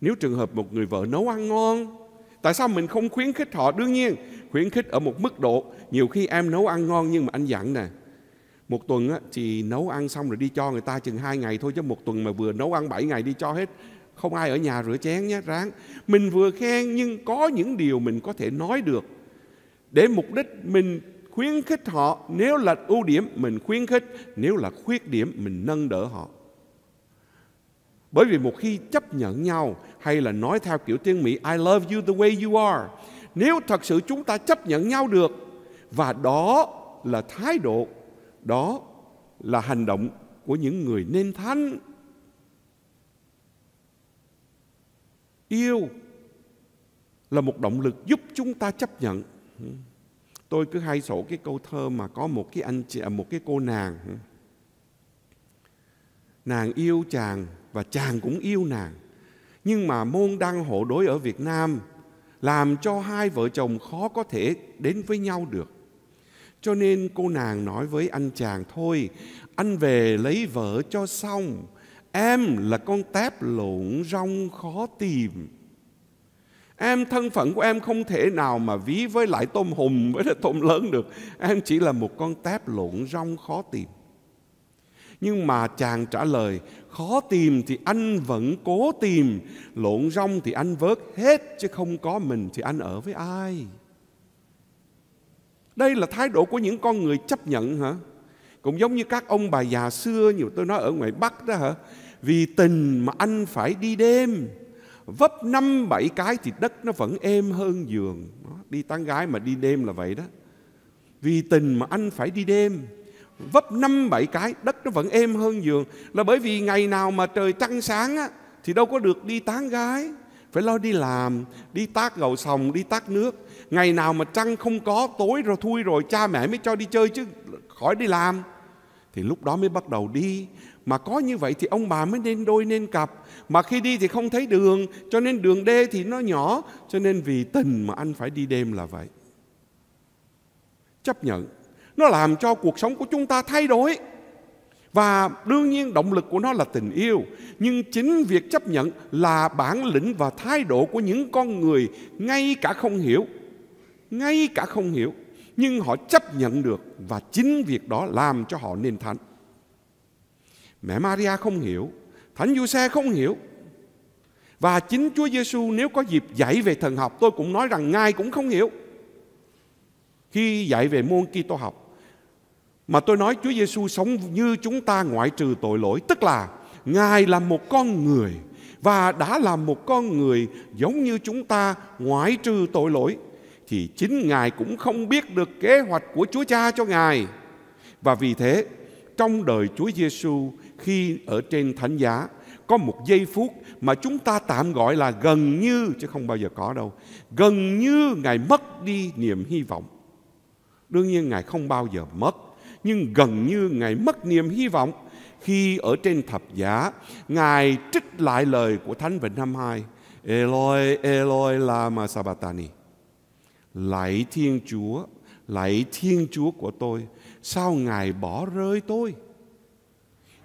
nếu trường hợp một người vợ nấu ăn ngon tại sao mình không khuyến khích họ đương nhiên khuyến khích ở một mức độ nhiều khi em nấu ăn ngon nhưng mà anh dặn nè một tuần á, thì nấu ăn xong rồi đi cho người ta chừng hai ngày thôi chứ một tuần mà vừa nấu ăn bảy ngày đi cho hết không ai ở nhà rửa chén nhé ráng mình vừa khen nhưng có những điều mình có thể nói được để mục đích mình khuyến khích họ nếu là ưu điểm mình khuyến khích nếu là khuyết điểm mình nâng đỡ họ bởi vì một khi chấp nhận nhau hay là nói theo kiểu tiếng Mỹ I love you the way you are nếu thật sự chúng ta chấp nhận nhau được và đó là thái độ đó là hành động của những người nên thánh. Yêu là một động lực giúp chúng ta chấp nhận. Tôi cứ hay sổ cái câu thơ mà có một cái anh chị à, một cái cô nàng. Nàng yêu chàng và chàng cũng yêu nàng. Nhưng mà môn đăng hộ đối ở Việt Nam làm cho hai vợ chồng khó có thể đến với nhau được. Cho nên cô nàng nói với anh chàng thôi, anh về lấy vợ cho xong, em là con tép lộn rong khó tìm. Em thân phận của em không thể nào mà ví với lại tôm hùm với lại tôm lớn được. Em chỉ là một con tép lộn rong khó tìm. Nhưng mà chàng trả lời Khó tìm thì anh vẫn cố tìm Lộn rong thì anh vớt hết Chứ không có mình thì anh ở với ai đây là thái độ của những con người chấp nhận hả? Cũng giống như các ông bà già xưa nhiều tôi nói ở ngoài Bắc đó hả? Vì tình mà anh phải đi đêm Vấp năm bảy cái thì đất nó vẫn êm hơn giường Đi tán gái mà đi đêm là vậy đó Vì tình mà anh phải đi đêm Vấp năm bảy cái đất nó vẫn êm hơn giường Là bởi vì ngày nào mà trời trăng sáng á, Thì đâu có được đi tán gái Phải lo đi làm Đi tác gầu sòng, đi tác nước ngày nào mà trăng không có tối rồi thui rồi cha mẹ mới cho đi chơi chứ khỏi đi làm thì lúc đó mới bắt đầu đi mà có như vậy thì ông bà mới nên đôi nên cặp mà khi đi thì không thấy đường cho nên đường đê thì nó nhỏ cho nên vì tình mà anh phải đi đêm là vậy chấp nhận nó làm cho cuộc sống của chúng ta thay đổi và đương nhiên động lực của nó là tình yêu nhưng chính việc chấp nhận là bản lĩnh và thái độ của những con người ngay cả không hiểu ngay cả không hiểu nhưng họ chấp nhận được và chính việc đó làm cho họ nên thánh mẹ Maria không hiểu thánh Giuse không hiểu và chính Chúa Giêsu nếu có dịp dạy về thần học tôi cũng nói rằng ngài cũng không hiểu khi dạy về môn Kitô học mà tôi nói Chúa Giêsu sống như chúng ta ngoại trừ tội lỗi tức là ngài là một con người và đã là một con người giống như chúng ta ngoại trừ tội lỗi thì chính Ngài cũng không biết được kế hoạch của Chúa Cha cho Ngài. Và vì thế, trong đời Chúa Giêsu khi ở trên thánh giá có một giây phút mà chúng ta tạm gọi là gần như chứ không bao giờ có đâu. Gần như Ngài mất đi niềm hy vọng. Đương nhiên Ngài không bao giờ mất, nhưng gần như Ngài mất niềm hy vọng khi ở trên thập giá, Ngài trích lại lời của Thánh Vịnh 52, Eloi, Eloi lama sabatani. Lạy Thiên Chúa, lạy Thiên Chúa của tôi, sao Ngài bỏ rơi tôi?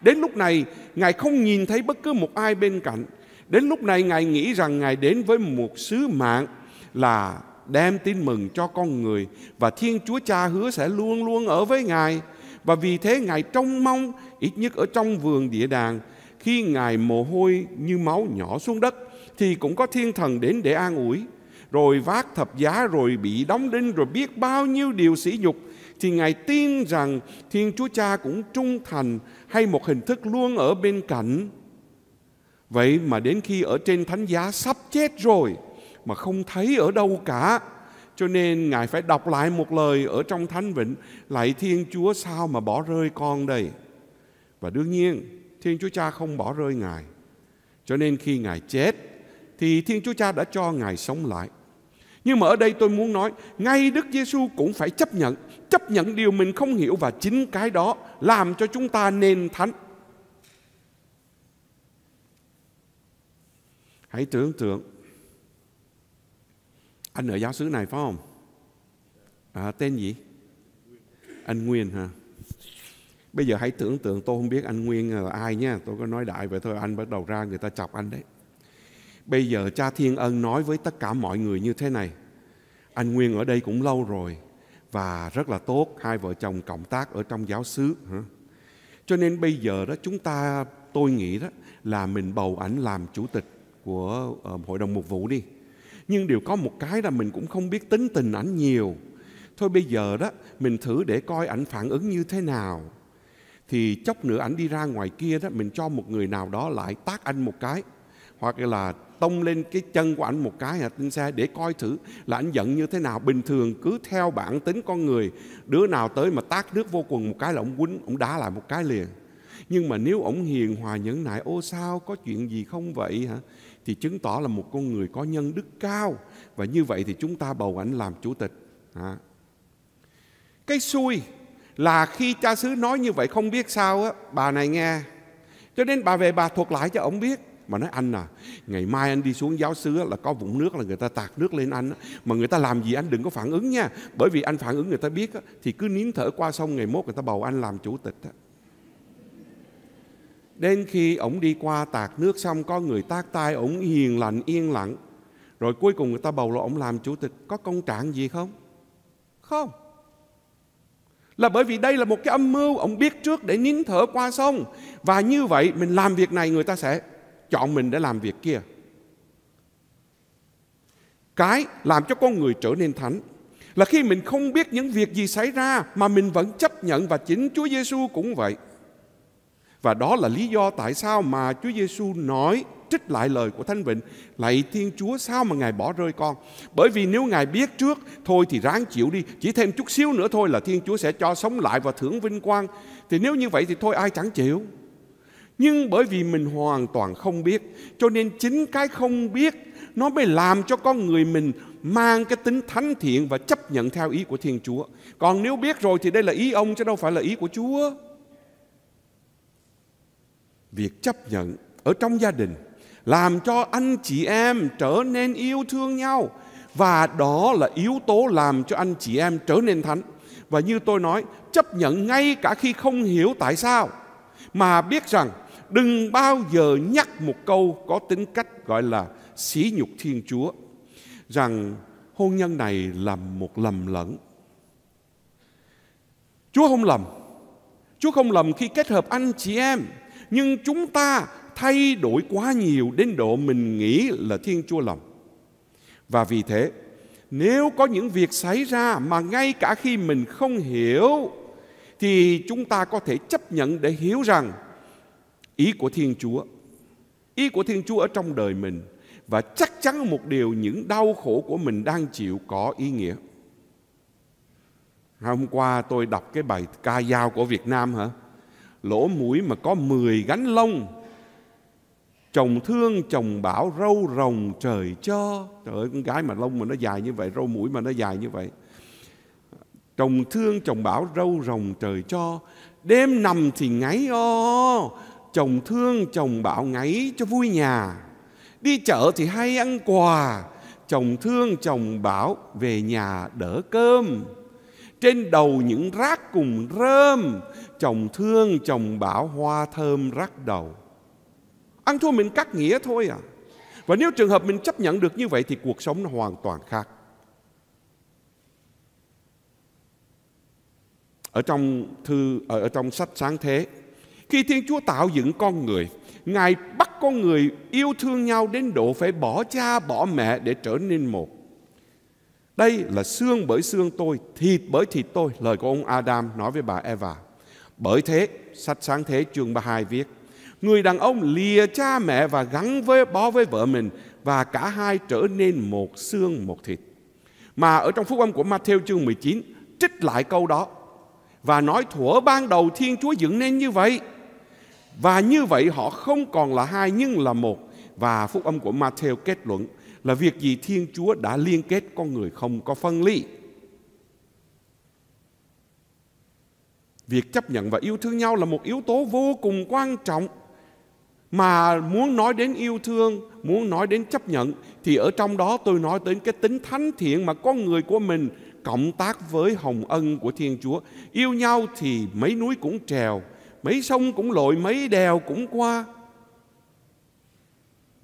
Đến lúc này, Ngài không nhìn thấy bất cứ một ai bên cạnh. Đến lúc này, Ngài nghĩ rằng Ngài đến với một sứ mạng là đem tin mừng cho con người và Thiên Chúa Cha hứa sẽ luôn luôn ở với Ngài. Và vì thế Ngài trông mong, ít nhất ở trong vườn địa đàng, khi Ngài mồ hôi như máu nhỏ xuống đất, thì cũng có thiên thần đến để an ủi rồi vác thập giá rồi bị đóng đinh rồi biết bao nhiêu điều sỉ nhục thì ngài tin rằng Thiên Chúa Cha cũng trung thành hay một hình thức luôn ở bên cạnh. Vậy mà đến khi ở trên thánh giá sắp chết rồi mà không thấy ở đâu cả, cho nên ngài phải đọc lại một lời ở trong thánh vịnh, lại Thiên Chúa sao mà bỏ rơi con đây. Và đương nhiên, Thiên Chúa Cha không bỏ rơi ngài. Cho nên khi ngài chết thì Thiên Chúa Cha đã cho ngài sống lại. Nhưng mà ở đây tôi muốn nói, ngay Đức Giêsu cũng phải chấp nhận, chấp nhận điều mình không hiểu và chính cái đó làm cho chúng ta nên thánh. Hãy tưởng tượng anh ở giáo xứ này phải không? À, tên gì? Anh Nguyên hả? Bây giờ hãy tưởng tượng tôi không biết anh Nguyên là ai nha Tôi có nói đại vậy thôi anh bắt đầu ra người ta chọc anh đấy Bây giờ cha Thiên Ân nói với tất cả mọi người như thế này. Anh Nguyên ở đây cũng lâu rồi và rất là tốt, hai vợ chồng cộng tác ở trong giáo xứ. Cho nên bây giờ đó chúng ta, tôi nghĩ đó là mình bầu ảnh làm chủ tịch của ờ, hội đồng mục vụ đi. Nhưng điều có một cái là mình cũng không biết tính tình ảnh nhiều. Thôi bây giờ đó mình thử để coi ảnh phản ứng như thế nào. Thì chốc nữa ảnh đi ra ngoài kia đó mình cho một người nào đó lại tác anh một cái. Hoặc là tông lên cái chân của ảnh một cái hả tinh xe để coi thử là ảnh giận như thế nào bình thường cứ theo bản tính con người đứa nào tới mà tát nước vô quần một cái là ông quýnh ông đá lại một cái liền nhưng mà nếu ông hiền hòa nhẫn nại ô sao có chuyện gì không vậy hả thì chứng tỏ là một con người có nhân đức cao và như vậy thì chúng ta bầu ảnh làm chủ tịch à. cái xui là khi cha xứ nói như vậy không biết sao á bà này nghe cho nên bà về bà thuật lại cho ông biết mà nói anh à ngày mai anh đi xuống giáo xứ là có vũng nước là người ta tạt nước lên anh mà người ta làm gì anh đừng có phản ứng nha bởi vì anh phản ứng người ta biết thì cứ nín thở qua xong ngày mốt người ta bầu anh làm chủ tịch đến khi ổng đi qua tạt nước xong có người tác tay ổng hiền lành yên lặng rồi cuối cùng người ta bầu là ổng làm chủ tịch có công trạng gì không không là bởi vì đây là một cái âm mưu ông biết trước để nín thở qua sông và như vậy mình làm việc này người ta sẽ chọn mình để làm việc kia. Cái làm cho con người trở nên thánh là khi mình không biết những việc gì xảy ra mà mình vẫn chấp nhận và chính Chúa Giêsu cũng vậy. Và đó là lý do tại sao mà Chúa Giêsu nói trích lại lời của Thánh Vịnh Lạy Thiên Chúa sao mà Ngài bỏ rơi con Bởi vì nếu Ngài biết trước Thôi thì ráng chịu đi Chỉ thêm chút xíu nữa thôi là Thiên Chúa sẽ cho sống lại và thưởng vinh quang Thì nếu như vậy thì thôi ai chẳng chịu nhưng bởi vì mình hoàn toàn không biết cho nên chính cái không biết nó mới làm cho con người mình mang cái tính thánh thiện và chấp nhận theo ý của Thiên Chúa. Còn nếu biết rồi thì đây là ý ông chứ đâu phải là ý của Chúa. Việc chấp nhận ở trong gia đình làm cho anh chị em trở nên yêu thương nhau và đó là yếu tố làm cho anh chị em trở nên thánh. Và như tôi nói, chấp nhận ngay cả khi không hiểu tại sao mà biết rằng đừng bao giờ nhắc một câu có tính cách gọi là sỉ nhục Thiên Chúa rằng hôn nhân này là một lầm lẫn. Chúa không lầm. Chúa không lầm khi kết hợp anh chị em, nhưng chúng ta thay đổi quá nhiều đến độ mình nghĩ là Thiên Chúa lầm. Và vì thế, nếu có những việc xảy ra mà ngay cả khi mình không hiểu thì chúng ta có thể chấp nhận để hiểu rằng ý của Thiên Chúa. Ý của Thiên Chúa ở trong đời mình và chắc chắn một điều những đau khổ của mình đang chịu có ý nghĩa. Hôm qua tôi đọc cái bài ca dao của Việt Nam hả? Lỗ mũi mà có 10 gánh lông Chồng thương chồng bảo râu rồng trời cho Trời ơi con gái mà lông mà nó dài như vậy Râu mũi mà nó dài như vậy Chồng thương chồng bảo râu rồng trời cho Đêm nằm thì ngáy o chồng thương chồng bảo ngáy cho vui nhà đi chợ thì hay ăn quà chồng thương chồng bảo về nhà đỡ cơm trên đầu những rác cùng rơm chồng thương chồng bảo hoa thơm rắc đầu ăn thua mình cắt nghĩa thôi à và nếu trường hợp mình chấp nhận được như vậy thì cuộc sống nó hoàn toàn khác ở trong thư ở, ở trong sách sáng thế khi Thiên Chúa tạo dựng con người, Ngài bắt con người yêu thương nhau đến độ phải bỏ cha bỏ mẹ để trở nên một. Đây là xương bởi xương tôi, thịt bởi thịt tôi, lời của ông Adam nói với bà Eva. Bởi thế, sách sáng thế chương 32 viết, người đàn ông lìa cha mẹ và gắn với bó với vợ mình và cả hai trở nên một xương một thịt. Mà ở trong phúc âm của Matthew chương 19 trích lại câu đó và nói thuở ban đầu Thiên Chúa dựng nên như vậy. Và như vậy họ không còn là hai nhưng là một. Và phúc âm của Matthew kết luận là việc gì Thiên Chúa đã liên kết con người không có phân ly. Việc chấp nhận và yêu thương nhau là một yếu tố vô cùng quan trọng mà muốn nói đến yêu thương, muốn nói đến chấp nhận thì ở trong đó tôi nói đến cái tính thánh thiện mà con người của mình cộng tác với hồng ân của Thiên Chúa. Yêu nhau thì mấy núi cũng trèo, mấy sông cũng lội mấy đèo cũng qua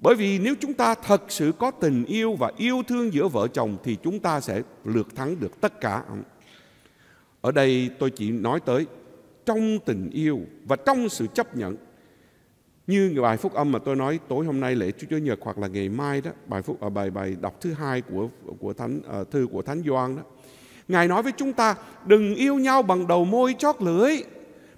bởi vì nếu chúng ta thật sự có tình yêu và yêu thương giữa vợ chồng thì chúng ta sẽ lượt thắng được tất cả. Ở đây tôi chỉ nói tới trong tình yêu và trong sự chấp nhận. Như bài phúc âm mà tôi nói tối hôm nay lễ Chúa Chúa Nhật hoặc là ngày mai đó, bài phúc ở à, bài bài đọc thứ hai của của thánh uh, thư của thánh Gioan đó. Ngài nói với chúng ta đừng yêu nhau bằng đầu môi chót lưỡi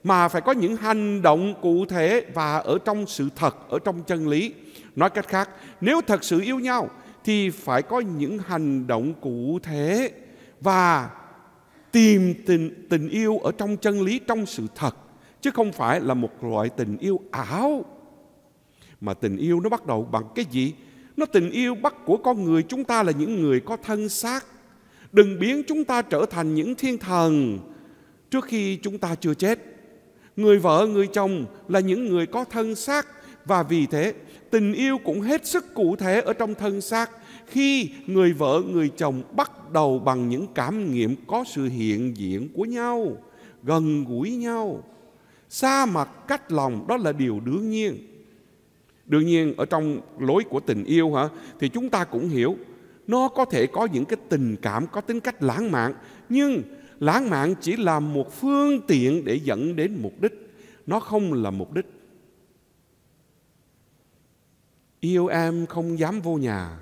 mà phải có những hành động cụ thể và ở trong sự thật, ở trong chân lý. Nói cách khác, nếu thật sự yêu nhau thì phải có những hành động cụ thể và tìm tình, tình yêu ở trong chân lý, trong sự thật. Chứ không phải là một loại tình yêu ảo. Mà tình yêu nó bắt đầu bằng cái gì? Nó tình yêu bắt của con người chúng ta là những người có thân xác. Đừng biến chúng ta trở thành những thiên thần trước khi chúng ta chưa chết Người vợ, người chồng là những người có thân xác và vì thế tình yêu cũng hết sức cụ thể ở trong thân xác khi người vợ, người chồng bắt đầu bằng những cảm nghiệm có sự hiện diện của nhau, gần gũi nhau, xa mặt cách lòng đó là điều đương nhiên. Đương nhiên ở trong lối của tình yêu hả thì chúng ta cũng hiểu nó có thể có những cái tình cảm có tính cách lãng mạn nhưng lãng mạn chỉ là một phương tiện để dẫn đến mục đích nó không là mục đích yêu em không dám vô nhà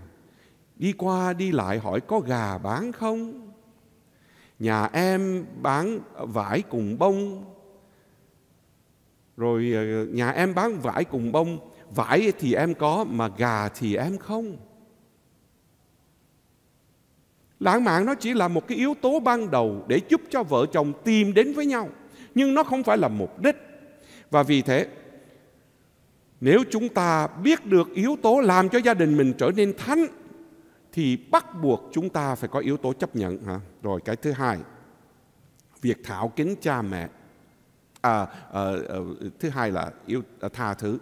đi qua đi lại hỏi có gà bán không nhà em bán vải cùng bông rồi ờ, nhà em bán vải cùng bông vải thì em có mà gà thì em không Lãng mạn nó chỉ là một cái yếu tố ban đầu để giúp cho vợ chồng tìm đến với nhau, nhưng nó không phải là mục đích. Và vì thế, nếu chúng ta biết được yếu tố làm cho gia đình mình trở nên thánh thì bắt buộc chúng ta phải có yếu tố chấp nhận hả? Rồi cái thứ hai, việc thảo kính cha mẹ. À, à, à thứ hai là yêu à, ờ, tha thứ.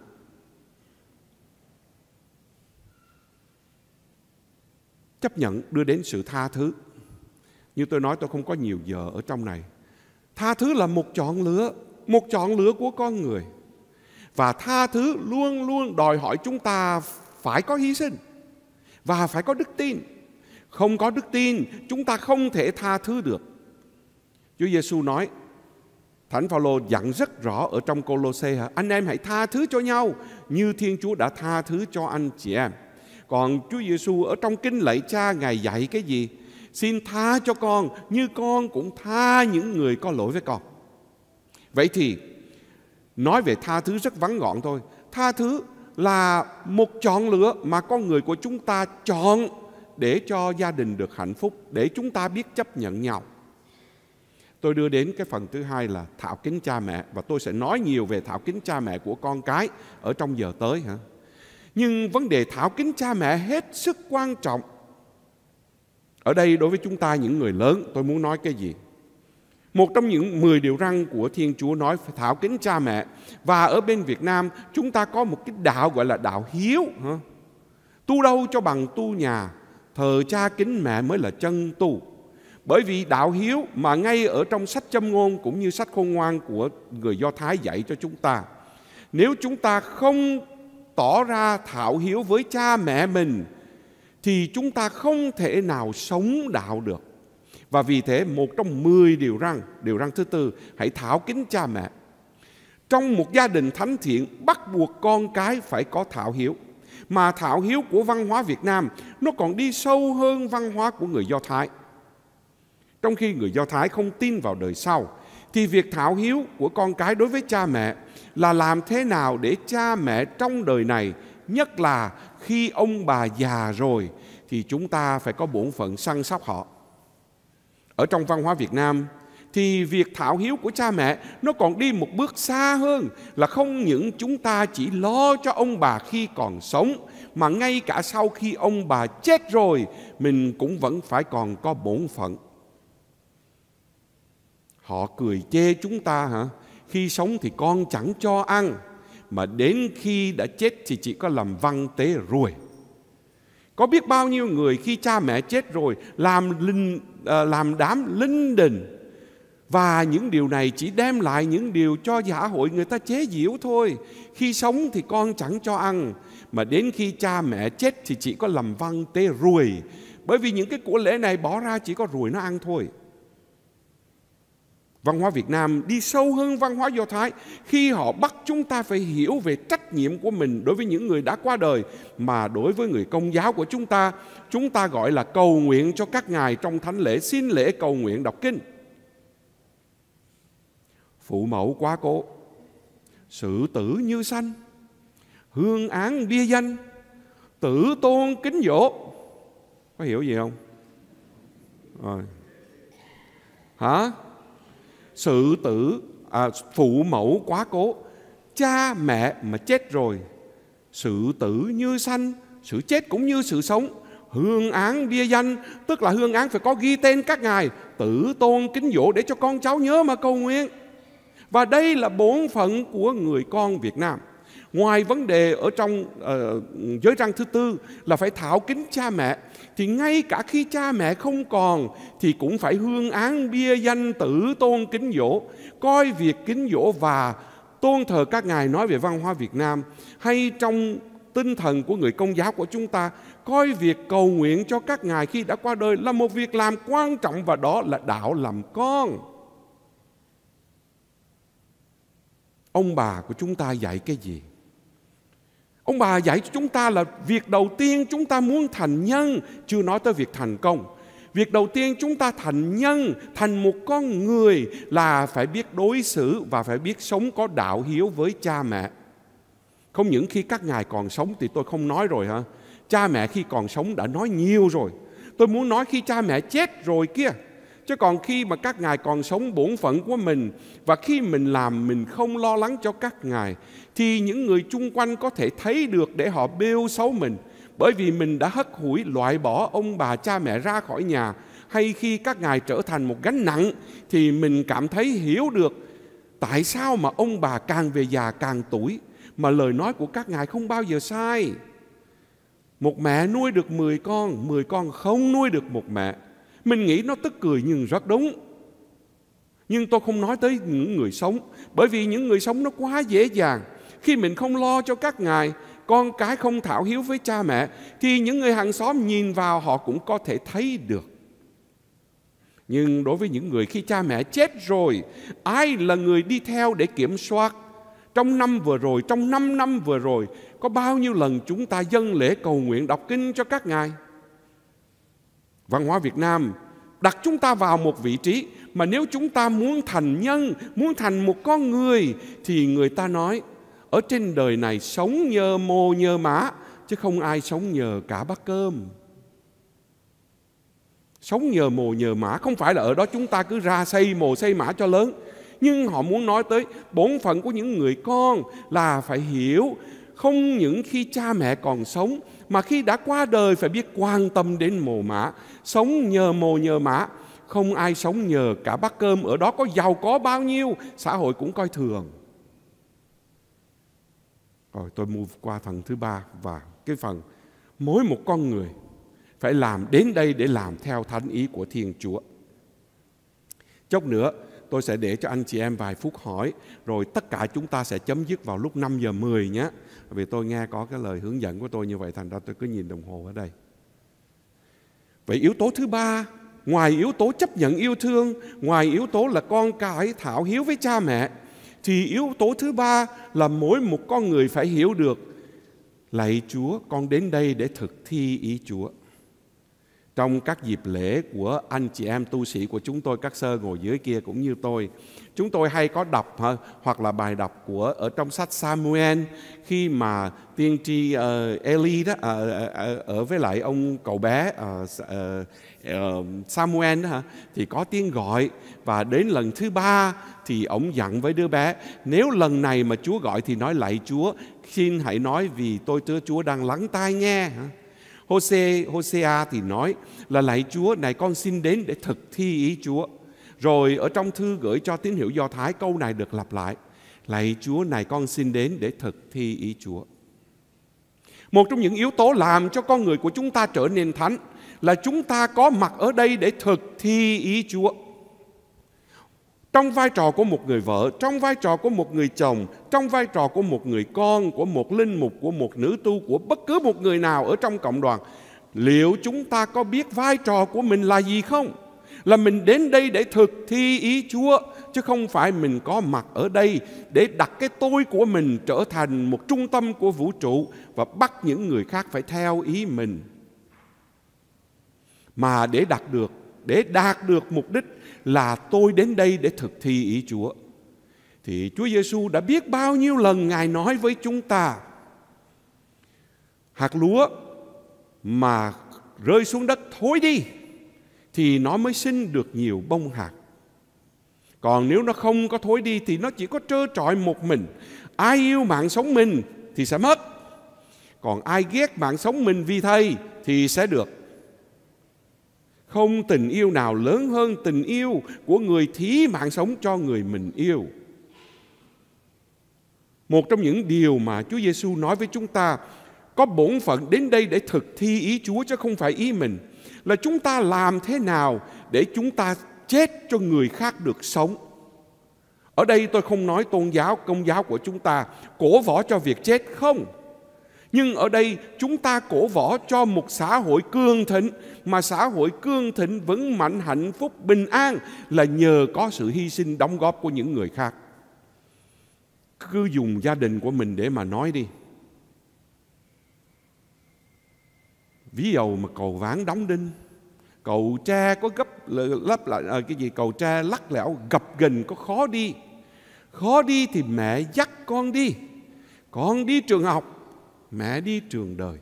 chấp nhận đưa đến sự tha thứ. Như tôi nói tôi không có nhiều giờ ở trong này. Tha thứ là một chọn lựa, một chọn lựa của con người. Và tha thứ luôn luôn đòi hỏi chúng ta phải có hy sinh và phải có đức tin. Không có đức tin, chúng ta không thể tha thứ được. Chúa Giêsu nói, Thánh Phaolô dặn rất rõ ở trong Cô Lô Colosse, anh em hãy tha thứ cho nhau như Thiên Chúa đã tha thứ cho anh chị em. Còn Chúa Giêsu ở trong kinh lạy cha Ngài dạy cái gì? Xin tha cho con như con cũng tha những người có lỗi với con. Vậy thì nói về tha thứ rất vắn gọn thôi. Tha thứ là một chọn lựa mà con người của chúng ta chọn để cho gia đình được hạnh phúc, để chúng ta biết chấp nhận nhau. Tôi đưa đến cái phần thứ hai là thảo kính cha mẹ và tôi sẽ nói nhiều về thảo kính cha mẹ của con cái ở trong giờ tới hả? nhưng vấn đề thảo kính cha mẹ hết sức quan trọng ở đây đối với chúng ta những người lớn tôi muốn nói cái gì một trong những 10 điều răn của Thiên Chúa nói phải thảo kính cha mẹ và ở bên Việt Nam chúng ta có một cái đạo gọi là đạo hiếu tu đâu cho bằng tu nhà thờ cha kính mẹ mới là chân tu bởi vì đạo hiếu mà ngay ở trong sách châm ngôn cũng như sách khôn ngoan của người Do Thái dạy cho chúng ta nếu chúng ta không tỏ ra thảo hiếu với cha mẹ mình thì chúng ta không thể nào sống đạo được. Và vì thế một trong 10 điều răn, điều răn thứ tư, hãy thảo kính cha mẹ. Trong một gia đình thánh thiện bắt buộc con cái phải có thảo hiếu. Mà thảo hiếu của văn hóa Việt Nam nó còn đi sâu hơn văn hóa của người Do Thái. Trong khi người Do Thái không tin vào đời sau thì việc thảo hiếu của con cái đối với cha mẹ là làm thế nào để cha mẹ trong đời này, nhất là khi ông bà già rồi thì chúng ta phải có bổn phận săn sóc họ. Ở trong văn hóa Việt Nam thì việc thảo hiếu của cha mẹ nó còn đi một bước xa hơn là không những chúng ta chỉ lo cho ông bà khi còn sống mà ngay cả sau khi ông bà chết rồi mình cũng vẫn phải còn có bổn phận. Họ cười chê chúng ta hả? Khi sống thì con chẳng cho ăn Mà đến khi đã chết thì chỉ có làm văn tế ruồi Có biết bao nhiêu người khi cha mẹ chết rồi Làm, linh, ờ, làm đám linh đình và những điều này chỉ đem lại những điều cho xã hội người ta chế giễu thôi. Khi sống thì con chẳng cho ăn, mà đến khi cha mẹ chết thì chỉ có làm văn tế ruồi. Bởi vì những cái của lễ này bỏ ra chỉ có ruồi nó ăn thôi văn hóa Việt Nam đi sâu hơn văn hóa Do Thái khi họ bắt chúng ta phải hiểu về trách nhiệm của mình đối với những người đã qua đời mà đối với người công giáo của chúng ta chúng ta gọi là cầu nguyện cho các ngài trong thánh lễ xin lễ cầu nguyện đọc kinh phụ mẫu quá cố sự tử như sanh hương án bia danh tử tôn kính dỗ có hiểu gì không rồi hả sự tử à, phụ mẫu quá cố cha mẹ mà chết rồi sự tử như sanh sự chết cũng như sự sống hương án bia danh tức là hương án phải có ghi tên các ngài tử tôn kính dỗ để cho con cháu nhớ mà cầu nguyện và đây là bổn phận của người con Việt Nam ngoài vấn đề ở trong uh, giới răng thứ tư là phải thảo kính cha mẹ thì ngay cả khi cha mẹ không còn thì cũng phải hương án bia danh tử tôn kính dỗ coi việc kính dỗ và tôn thờ các ngài nói về văn hóa Việt Nam hay trong tinh thần của người công giáo của chúng ta coi việc cầu nguyện cho các ngài khi đã qua đời là một việc làm quan trọng và đó là đạo làm con ông bà của chúng ta dạy cái gì Ông bà dạy cho chúng ta là việc đầu tiên chúng ta muốn thành nhân, chưa nói tới việc thành công. Việc đầu tiên chúng ta thành nhân, thành một con người là phải biết đối xử và phải biết sống có đạo hiếu với cha mẹ. Không những khi các ngài còn sống thì tôi không nói rồi hả? Cha mẹ khi còn sống đã nói nhiều rồi. Tôi muốn nói khi cha mẹ chết rồi kia. Chứ còn khi mà các ngài còn sống bổn phận của mình và khi mình làm mình không lo lắng cho các ngài thì những người chung quanh có thể thấy được để họ bêu xấu mình bởi vì mình đã hất hủi loại bỏ ông bà cha mẹ ra khỏi nhà hay khi các ngài trở thành một gánh nặng thì mình cảm thấy hiểu được tại sao mà ông bà càng về già càng tuổi mà lời nói của các ngài không bao giờ sai. Một mẹ nuôi được 10 con, 10 con không nuôi được một mẹ. Mình nghĩ nó tức cười nhưng rất đúng. Nhưng tôi không nói tới những người sống, bởi vì những người sống nó quá dễ dàng khi mình không lo cho các ngài con cái không thảo hiếu với cha mẹ thì những người hàng xóm nhìn vào họ cũng có thể thấy được nhưng đối với những người khi cha mẹ chết rồi ai là người đi theo để kiểm soát trong năm vừa rồi trong năm năm vừa rồi có bao nhiêu lần chúng ta dâng lễ cầu nguyện đọc kinh cho các ngài văn hóa Việt Nam đặt chúng ta vào một vị trí mà nếu chúng ta muốn thành nhân muốn thành một con người thì người ta nói ở trên đời này sống nhờ mô nhờ má chứ không ai sống nhờ cả bát cơm sống nhờ mồ nhờ mã không phải là ở đó chúng ta cứ ra xây mồ xây mã cho lớn nhưng họ muốn nói tới bổn phận của những người con là phải hiểu không những khi cha mẹ còn sống mà khi đã qua đời phải biết quan tâm đến mồ mã sống nhờ mồ nhờ mã không ai sống nhờ cả bát cơm ở đó có giàu có bao nhiêu xã hội cũng coi thường rồi tôi move qua phần thứ ba và cái phần mỗi một con người phải làm đến đây để làm theo thánh ý của Thiên Chúa. Chốc nữa tôi sẽ để cho anh chị em vài phút hỏi rồi tất cả chúng ta sẽ chấm dứt vào lúc 5 giờ 10 nhé. Vì tôi nghe có cái lời hướng dẫn của tôi như vậy thành ra tôi cứ nhìn đồng hồ ở đây. Vậy yếu tố thứ ba ngoài yếu tố chấp nhận yêu thương, ngoài yếu tố là con cái thảo hiếu với cha mẹ thì yếu tố thứ ba là mỗi một con người phải hiểu được lạy Chúa con đến đây để thực thi ý Chúa trong các dịp lễ của anh chị em tu sĩ của chúng tôi các sơ ngồi dưới kia cũng như tôi chúng tôi hay có đọc hoặc là bài đọc của ở trong sách Samuel khi mà tiên tri uh, Eli đó uh, uh, uh, ở với lại ông cậu bé uh, uh, Ờ, Samuel đó, hả? thì có tiếng gọi và đến lần thứ ba thì ông dặn với đứa bé nếu lần này mà Chúa gọi thì nói lại Chúa xin hãy nói vì tôi thưa Chúa đang lắng tai nghe Hosea, Hosea thì nói là lạy Chúa này con xin đến để thực thi ý Chúa rồi ở trong thư gửi cho tín hiệu Do Thái câu này được lặp lại lạy Chúa này con xin đến để thực thi ý Chúa một trong những yếu tố làm cho con người của chúng ta trở nên thánh là chúng ta có mặt ở đây để thực thi ý Chúa. Trong vai trò của một người vợ, trong vai trò của một người chồng, trong vai trò của một người con, của một linh mục, của một nữ tu, của bất cứ một người nào ở trong cộng đoàn, liệu chúng ta có biết vai trò của mình là gì không? Là mình đến đây để thực thi ý Chúa, chứ không phải mình có mặt ở đây để đặt cái tôi của mình trở thành một trung tâm của vũ trụ và bắt những người khác phải theo ý mình. Mà để đạt được, để đạt được mục đích là tôi đến đây để thực thi ý Chúa. Thì Chúa Giêsu đã biết bao nhiêu lần Ngài nói với chúng ta hạt lúa mà rơi xuống đất thối đi thì nó mới sinh được nhiều bông hạt. Còn nếu nó không có thối đi thì nó chỉ có trơ trọi một mình. Ai yêu mạng sống mình thì sẽ mất. Còn ai ghét mạng sống mình vì thầy thì sẽ được. Không tình yêu nào lớn hơn tình yêu của người thí mạng sống cho người mình yêu. Một trong những điều mà Chúa Giêsu nói với chúng ta có bổn phận đến đây để thực thi ý Chúa chứ không phải ý mình là chúng ta làm thế nào để chúng ta chết cho người khác được sống. Ở đây tôi không nói tôn giáo, công giáo của chúng ta cổ võ cho việc chết không nhưng ở đây chúng ta cổ võ cho một xã hội cương thịnh mà xã hội cương thịnh vững mạnh hạnh phúc bình an là nhờ có sự hy sinh đóng góp của những người khác. Cứ dùng gia đình của mình để mà nói đi. Ví dầu mà cầu ván đóng đinh, cầu tre có gấp lấp lại à, cái gì cầu tre lắc lẻo gập ghềnh có khó đi. Khó đi thì mẹ dắt con đi. Con đi trường học mẹ đi trường đời.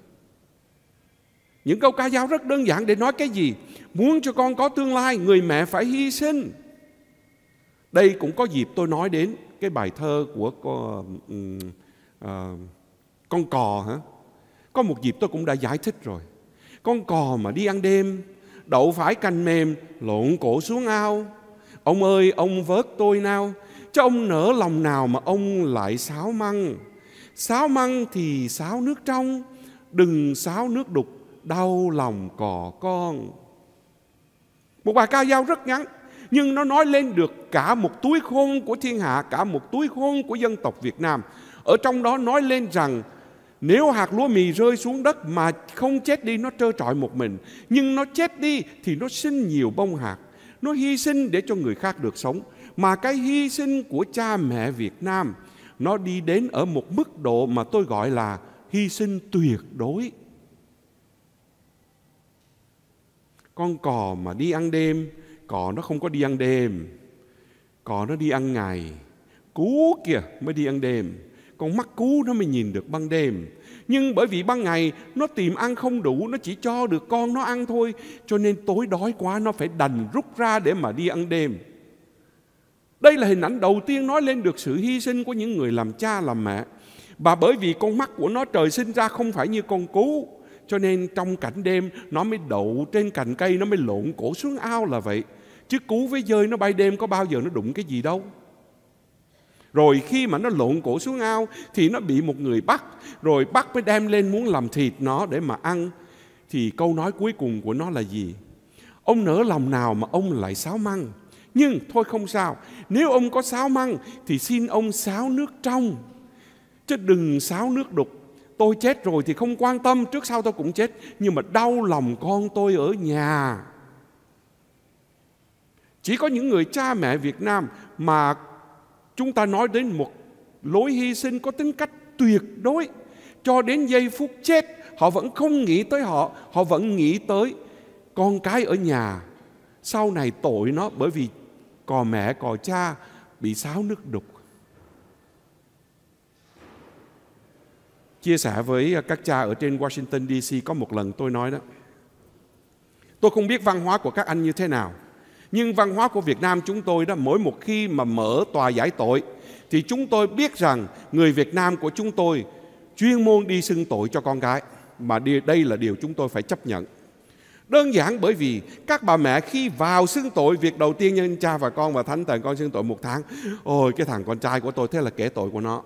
Những câu ca dao rất đơn giản để nói cái gì? Muốn cho con có tương lai, người mẹ phải hy sinh. Đây cũng có dịp tôi nói đến cái bài thơ của con, uh, con cò hả? Có một dịp tôi cũng đã giải thích rồi. Con cò mà đi ăn đêm, đậu phải cành mềm, lộn cổ xuống ao. Ông ơi, ông vớt tôi nào, cho ông nỡ lòng nào mà ông lại sáo măng. Sáo măng thì sáo nước trong, đừng sáo nước đục, đau lòng cò con. Một bài ca dao rất ngắn, nhưng nó nói lên được cả một túi khôn của thiên hạ, cả một túi khôn của dân tộc Việt Nam. Ở trong đó nói lên rằng nếu hạt lúa mì rơi xuống đất mà không chết đi nó trơ trọi một mình, nhưng nó chết đi thì nó sinh nhiều bông hạt, nó hy sinh để cho người khác được sống. Mà cái hy sinh của cha mẹ Việt Nam nó đi đến ở một mức độ mà tôi gọi là hy sinh tuyệt đối con cò mà đi ăn đêm cò nó không có đi ăn đêm cò nó đi ăn ngày cú kìa mới đi ăn đêm con mắt cú nó mới nhìn được ban đêm nhưng bởi vì ban ngày nó tìm ăn không đủ nó chỉ cho được con nó ăn thôi cho nên tối đói quá nó phải đành rút ra để mà đi ăn đêm đây là hình ảnh đầu tiên nói lên được sự hy sinh của những người làm cha làm mẹ. Và bởi vì con mắt của nó trời sinh ra không phải như con cú, cho nên trong cảnh đêm nó mới đậu trên cành cây, nó mới lộn cổ xuống ao là vậy. Chứ cú với dơi nó bay đêm có bao giờ nó đụng cái gì đâu. Rồi khi mà nó lộn cổ xuống ao thì nó bị một người bắt, rồi bắt mới đem lên muốn làm thịt nó để mà ăn. Thì câu nói cuối cùng của nó là gì? Ông nỡ lòng nào mà ông lại sáo măng nhưng thôi không sao, nếu ông có sáo măng thì xin ông sáo nước trong, chứ đừng sáo nước đục. Tôi chết rồi thì không quan tâm, trước sau tôi cũng chết, nhưng mà đau lòng con tôi ở nhà. Chỉ có những người cha mẹ Việt Nam mà chúng ta nói đến một lối hy sinh có tính cách tuyệt đối cho đến giây phút chết họ vẫn không nghĩ tới họ họ vẫn nghĩ tới con cái ở nhà sau này tội nó bởi vì cò mẹ cò cha bị sáo nước đục chia sẻ với à, các cha ở trên Washington DC có một lần tôi nói đó tôi không biết văn hóa của các anh như thế nào nhưng văn hóa của Việt Nam chúng tôi đó mỗi một khi mà mở tòa giải tội thì chúng tôi biết rằng người Việt Nam của chúng tôi chuyên môn đi xưng tội cho con gái mà đây là điều chúng tôi phải chấp nhận Đơn giản bởi vì các bà mẹ khi vào xưng tội Việc đầu tiên nhân cha và con và thánh thần con xưng tội một tháng Ôi cái thằng con trai của tôi thế là kể tội của nó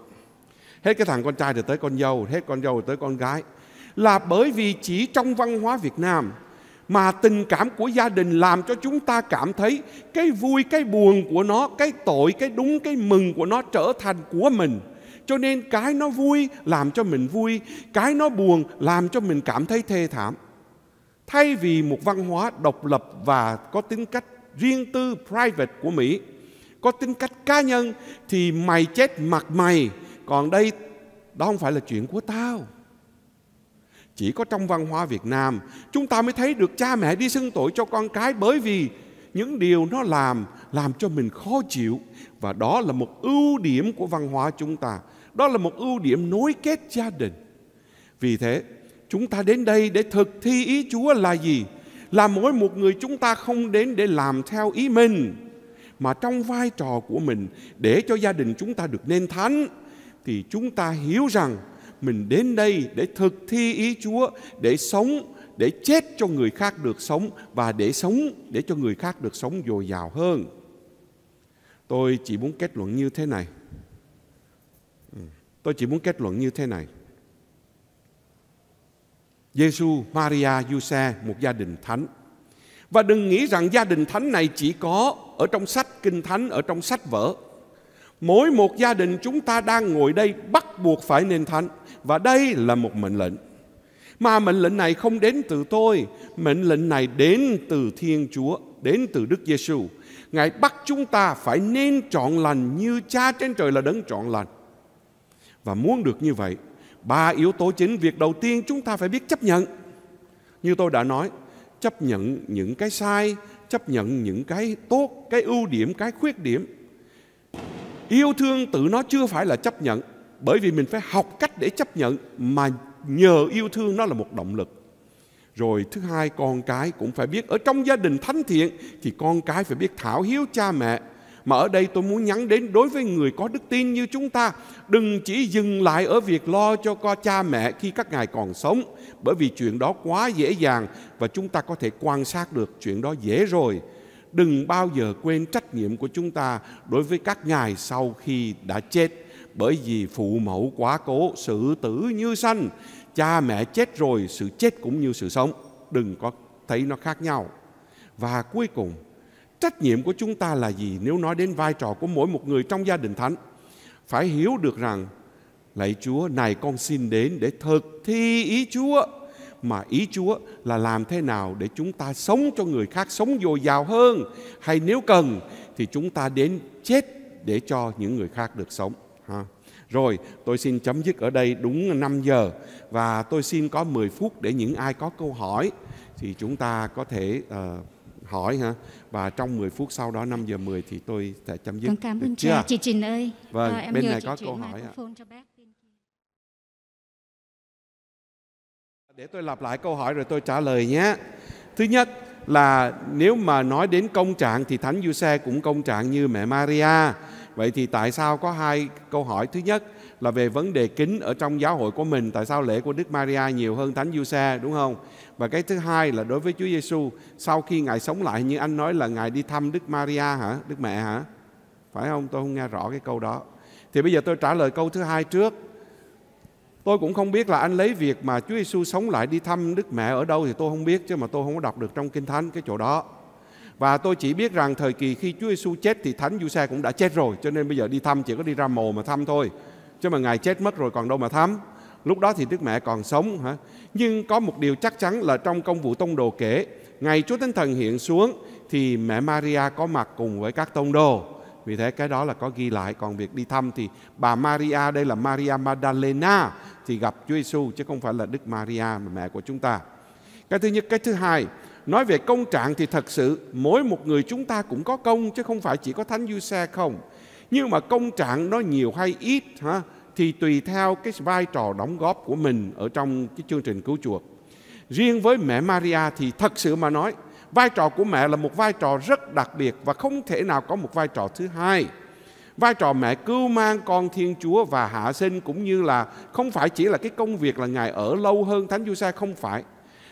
Hết cái thằng con trai thì tới con dâu Hết con dâu thì tới con gái Là bởi vì chỉ trong văn hóa Việt Nam mà tình cảm của gia đình làm cho chúng ta cảm thấy cái vui cái buồn của nó cái tội cái đúng cái mừng của nó trở thành của mình cho nên cái nó vui làm cho mình vui cái nó buồn làm cho mình cảm thấy thê thảm Thay vì một văn hóa độc lập và có tính cách riêng tư private của Mỹ, có tính cách cá nhân thì mày chết mặt mày, còn đây đó không phải là chuyện của tao. Chỉ có trong văn hóa Việt Nam, chúng ta mới thấy được cha mẹ đi xưng tội cho con cái bởi vì những điều nó làm làm cho mình khó chịu và đó là một ưu điểm của văn hóa chúng ta. Đó là một ưu điểm nối kết gia đình. Vì thế, chúng ta đến đây để thực thi ý Chúa là gì? Là mỗi một người chúng ta không đến để làm theo ý mình, mà trong vai trò của mình để cho gia đình chúng ta được nên thánh, thì chúng ta hiểu rằng mình đến đây để thực thi ý Chúa, để sống, để chết cho người khác được sống và để sống để cho người khác được sống dồi dào hơn. Tôi chỉ muốn kết luận như thế này. Ừ, tôi chỉ muốn kết luận như thế này. Giêsu, Maria, Giuse, một gia đình thánh. Và đừng nghĩ rằng gia đình thánh này chỉ có ở trong sách kinh thánh, ở trong sách vở. Mỗi một gia đình chúng ta đang ngồi đây bắt buộc phải nên thánh và đây là một mệnh lệnh. Mà mệnh lệnh này không đến từ tôi, mệnh lệnh này đến từ Thiên Chúa, đến từ Đức Giêsu. Ngài bắt chúng ta phải nên trọn lành như Cha trên trời là đấng trọn lành. Và muốn được như vậy ba yếu tố chính việc đầu tiên chúng ta phải biết chấp nhận như tôi đã nói chấp nhận những cái sai chấp nhận những cái tốt cái ưu điểm cái khuyết điểm yêu thương tự nó chưa phải là chấp nhận bởi vì mình phải học cách để chấp nhận mà nhờ yêu thương nó là một động lực rồi thứ hai con cái cũng phải biết ở trong gia đình thánh thiện thì con cái phải biết thảo hiếu cha mẹ mà ở đây tôi muốn nhắn đến đối với người có đức tin như chúng ta, đừng chỉ dừng lại ở việc lo cho con cha mẹ khi các ngài còn sống, bởi vì chuyện đó quá dễ dàng và chúng ta có thể quan sát được chuyện đó dễ rồi. Đừng bao giờ quên trách nhiệm của chúng ta đối với các ngài sau khi đã chết, bởi vì phụ mẫu quá cố sự tử như sanh, cha mẹ chết rồi sự chết cũng như sự sống, đừng có thấy nó khác nhau. Và cuối cùng trách nhiệm của chúng ta là gì nếu nói đến vai trò của mỗi một người trong gia đình thánh phải hiểu được rằng lạy chúa này con xin đến để thực thi ý chúa mà ý chúa là làm thế nào để chúng ta sống cho người khác sống dồi dào hơn hay nếu cần thì chúng ta đến chết để cho những người khác được sống ha rồi tôi xin chấm dứt ở đây đúng 5 giờ và tôi xin có 10 phút để những ai có câu hỏi thì chúng ta có thể uh, hỏi hả và trong 10 phút sau đó 5 giờ 10 thì tôi sẽ chấm dứt. Con cảm ơn cha chị Trình ơi. Vâng, à, em bên này có câu hỏi ạ. Để tôi lặp lại câu hỏi rồi tôi trả lời nhé. Thứ nhất là nếu mà nói đến công trạng thì Thánh Giuse cũng công trạng như mẹ Maria. Vậy thì tại sao có hai câu hỏi? Thứ nhất là về vấn đề kính ở trong giáo hội của mình, tại sao lễ của Đức Maria nhiều hơn Thánh Giuse đúng không? Và cái thứ hai là đối với Chúa Giêsu sau khi Ngài sống lại như anh nói là Ngài đi thăm Đức Maria hả? Đức mẹ hả? Phải không? Tôi không nghe rõ cái câu đó. Thì bây giờ tôi trả lời câu thứ hai trước. Tôi cũng không biết là anh lấy việc mà Chúa Giêsu sống lại đi thăm Đức Mẹ ở đâu thì tôi không biết chứ mà tôi không có đọc được trong Kinh Thánh cái chỗ đó. Và tôi chỉ biết rằng thời kỳ khi Chúa Giêsu chết thì Thánh Giuse cũng đã chết rồi, cho nên bây giờ đi thăm chỉ có đi ra mồ mà thăm thôi. Chứ mà Ngài chết mất rồi còn đâu mà thăm. Lúc đó thì Đức Mẹ còn sống hả? Nhưng có một điều chắc chắn là trong công vụ tông đồ kể, ngày Chúa Thánh Thần hiện xuống thì mẹ Maria có mặt cùng với các tông đồ. Vì thế cái đó là có ghi lại. Còn việc đi thăm thì bà Maria, đây là Maria Magdalena, thì gặp Chúa Giêsu chứ không phải là Đức Maria mà mẹ của chúng ta. Cái thứ nhất, cái thứ hai, nói về công trạng thì thật sự mỗi một người chúng ta cũng có công chứ không phải chỉ có Thánh Giuse không. Nhưng mà công trạng nó nhiều hay ít ha thì tùy theo cái vai trò đóng góp của mình ở trong cái chương trình cứu chuộc. Riêng với mẹ Maria thì thật sự mà nói, vai trò của mẹ là một vai trò rất đặc biệt và không thể nào có một vai trò thứ hai. Vai trò mẹ cứu mang con Thiên Chúa và hạ sinh cũng như là không phải chỉ là cái công việc là Ngài ở lâu hơn Thánh Giuse không phải.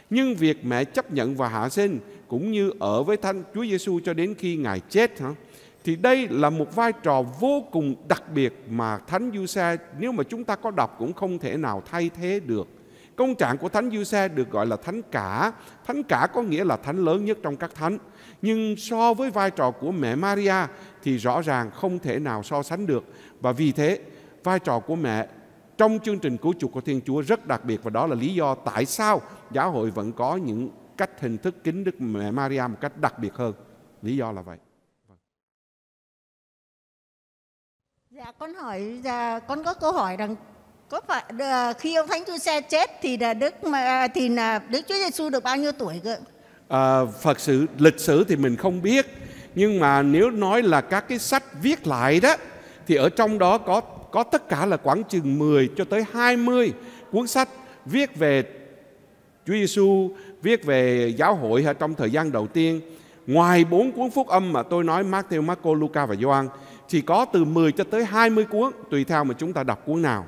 Nhưng việc mẹ chấp nhận và hạ sinh cũng như ở với Thánh Chúa Giêsu cho đến khi Ngài chết hả? thì đây là một vai trò vô cùng đặc biệt mà Thánh Du Xe nếu mà chúng ta có đọc cũng không thể nào thay thế được. Công trạng của Thánh Du Xe được gọi là Thánh Cả. Thánh Cả có nghĩa là Thánh lớn nhất trong các Thánh. Nhưng so với vai trò của mẹ Maria thì rõ ràng không thể nào so sánh được. Và vì thế, vai trò của mẹ trong chương trình cứu chuộc của Thiên Chúa rất đặc biệt và đó là lý do tại sao giáo hội vẫn có những cách hình thức kính Đức Mẹ Maria một cách đặc biệt hơn. Lý do là vậy. Dạ, con hỏi dạ, con có câu hỏi rằng có phải ờ, khi ông Thánh chúa Xe chết thì là Đức mà à, thì là Đức Chúa Giêsu được bao nhiêu tuổi cơ? À, Phật sự lịch sử thì mình không biết nhưng mà nếu nói là các cái sách viết lại đó thì ở trong đó có có tất cả là khoảng chừng 10 cho tới 20 cuốn sách viết về Chúa Giêsu, viết về giáo hội ở trong thời gian đầu tiên. Ngoài bốn cuốn phúc âm mà tôi nói Matthew, Marco, Luca và Gioan thì có từ 10 cho tới 20 cuốn tùy theo mà chúng ta đọc cuốn nào.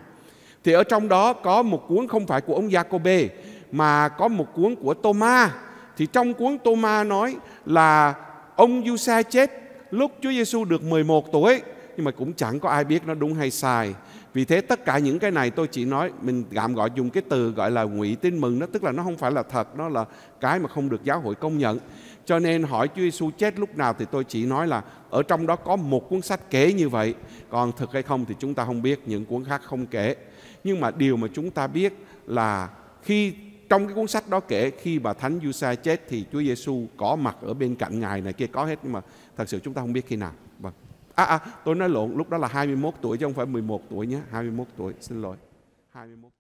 Thì ở trong đó có một cuốn không phải của ông Jacob mà có một cuốn của Tôma. Thì trong cuốn Tôma nói là ông Giuse chết lúc Chúa Giêsu được 11 tuổi nhưng mà cũng chẳng có ai biết nó đúng hay sai. Vì thế tất cả những cái này tôi chỉ nói mình gạm gọi dùng cái từ gọi là ngụy tin mừng nó tức là nó không phải là thật, nó là cái mà không được giáo hội công nhận. Cho nên hỏi Chúa Giêsu chết lúc nào thì tôi chỉ nói là ở trong đó có một cuốn sách kể như vậy còn thực hay không thì chúng ta không biết những cuốn khác không kể nhưng mà điều mà chúng ta biết là khi trong cái cuốn sách đó kể khi bà thánh Giusa chết thì Chúa Giêsu có mặt ở bên cạnh ngài này kia có hết nhưng mà thật sự chúng ta không biết khi nào vâng à, à tôi nói lộn lúc đó là 21 tuổi chứ không phải 11 tuổi nhé 21 tuổi xin lỗi 21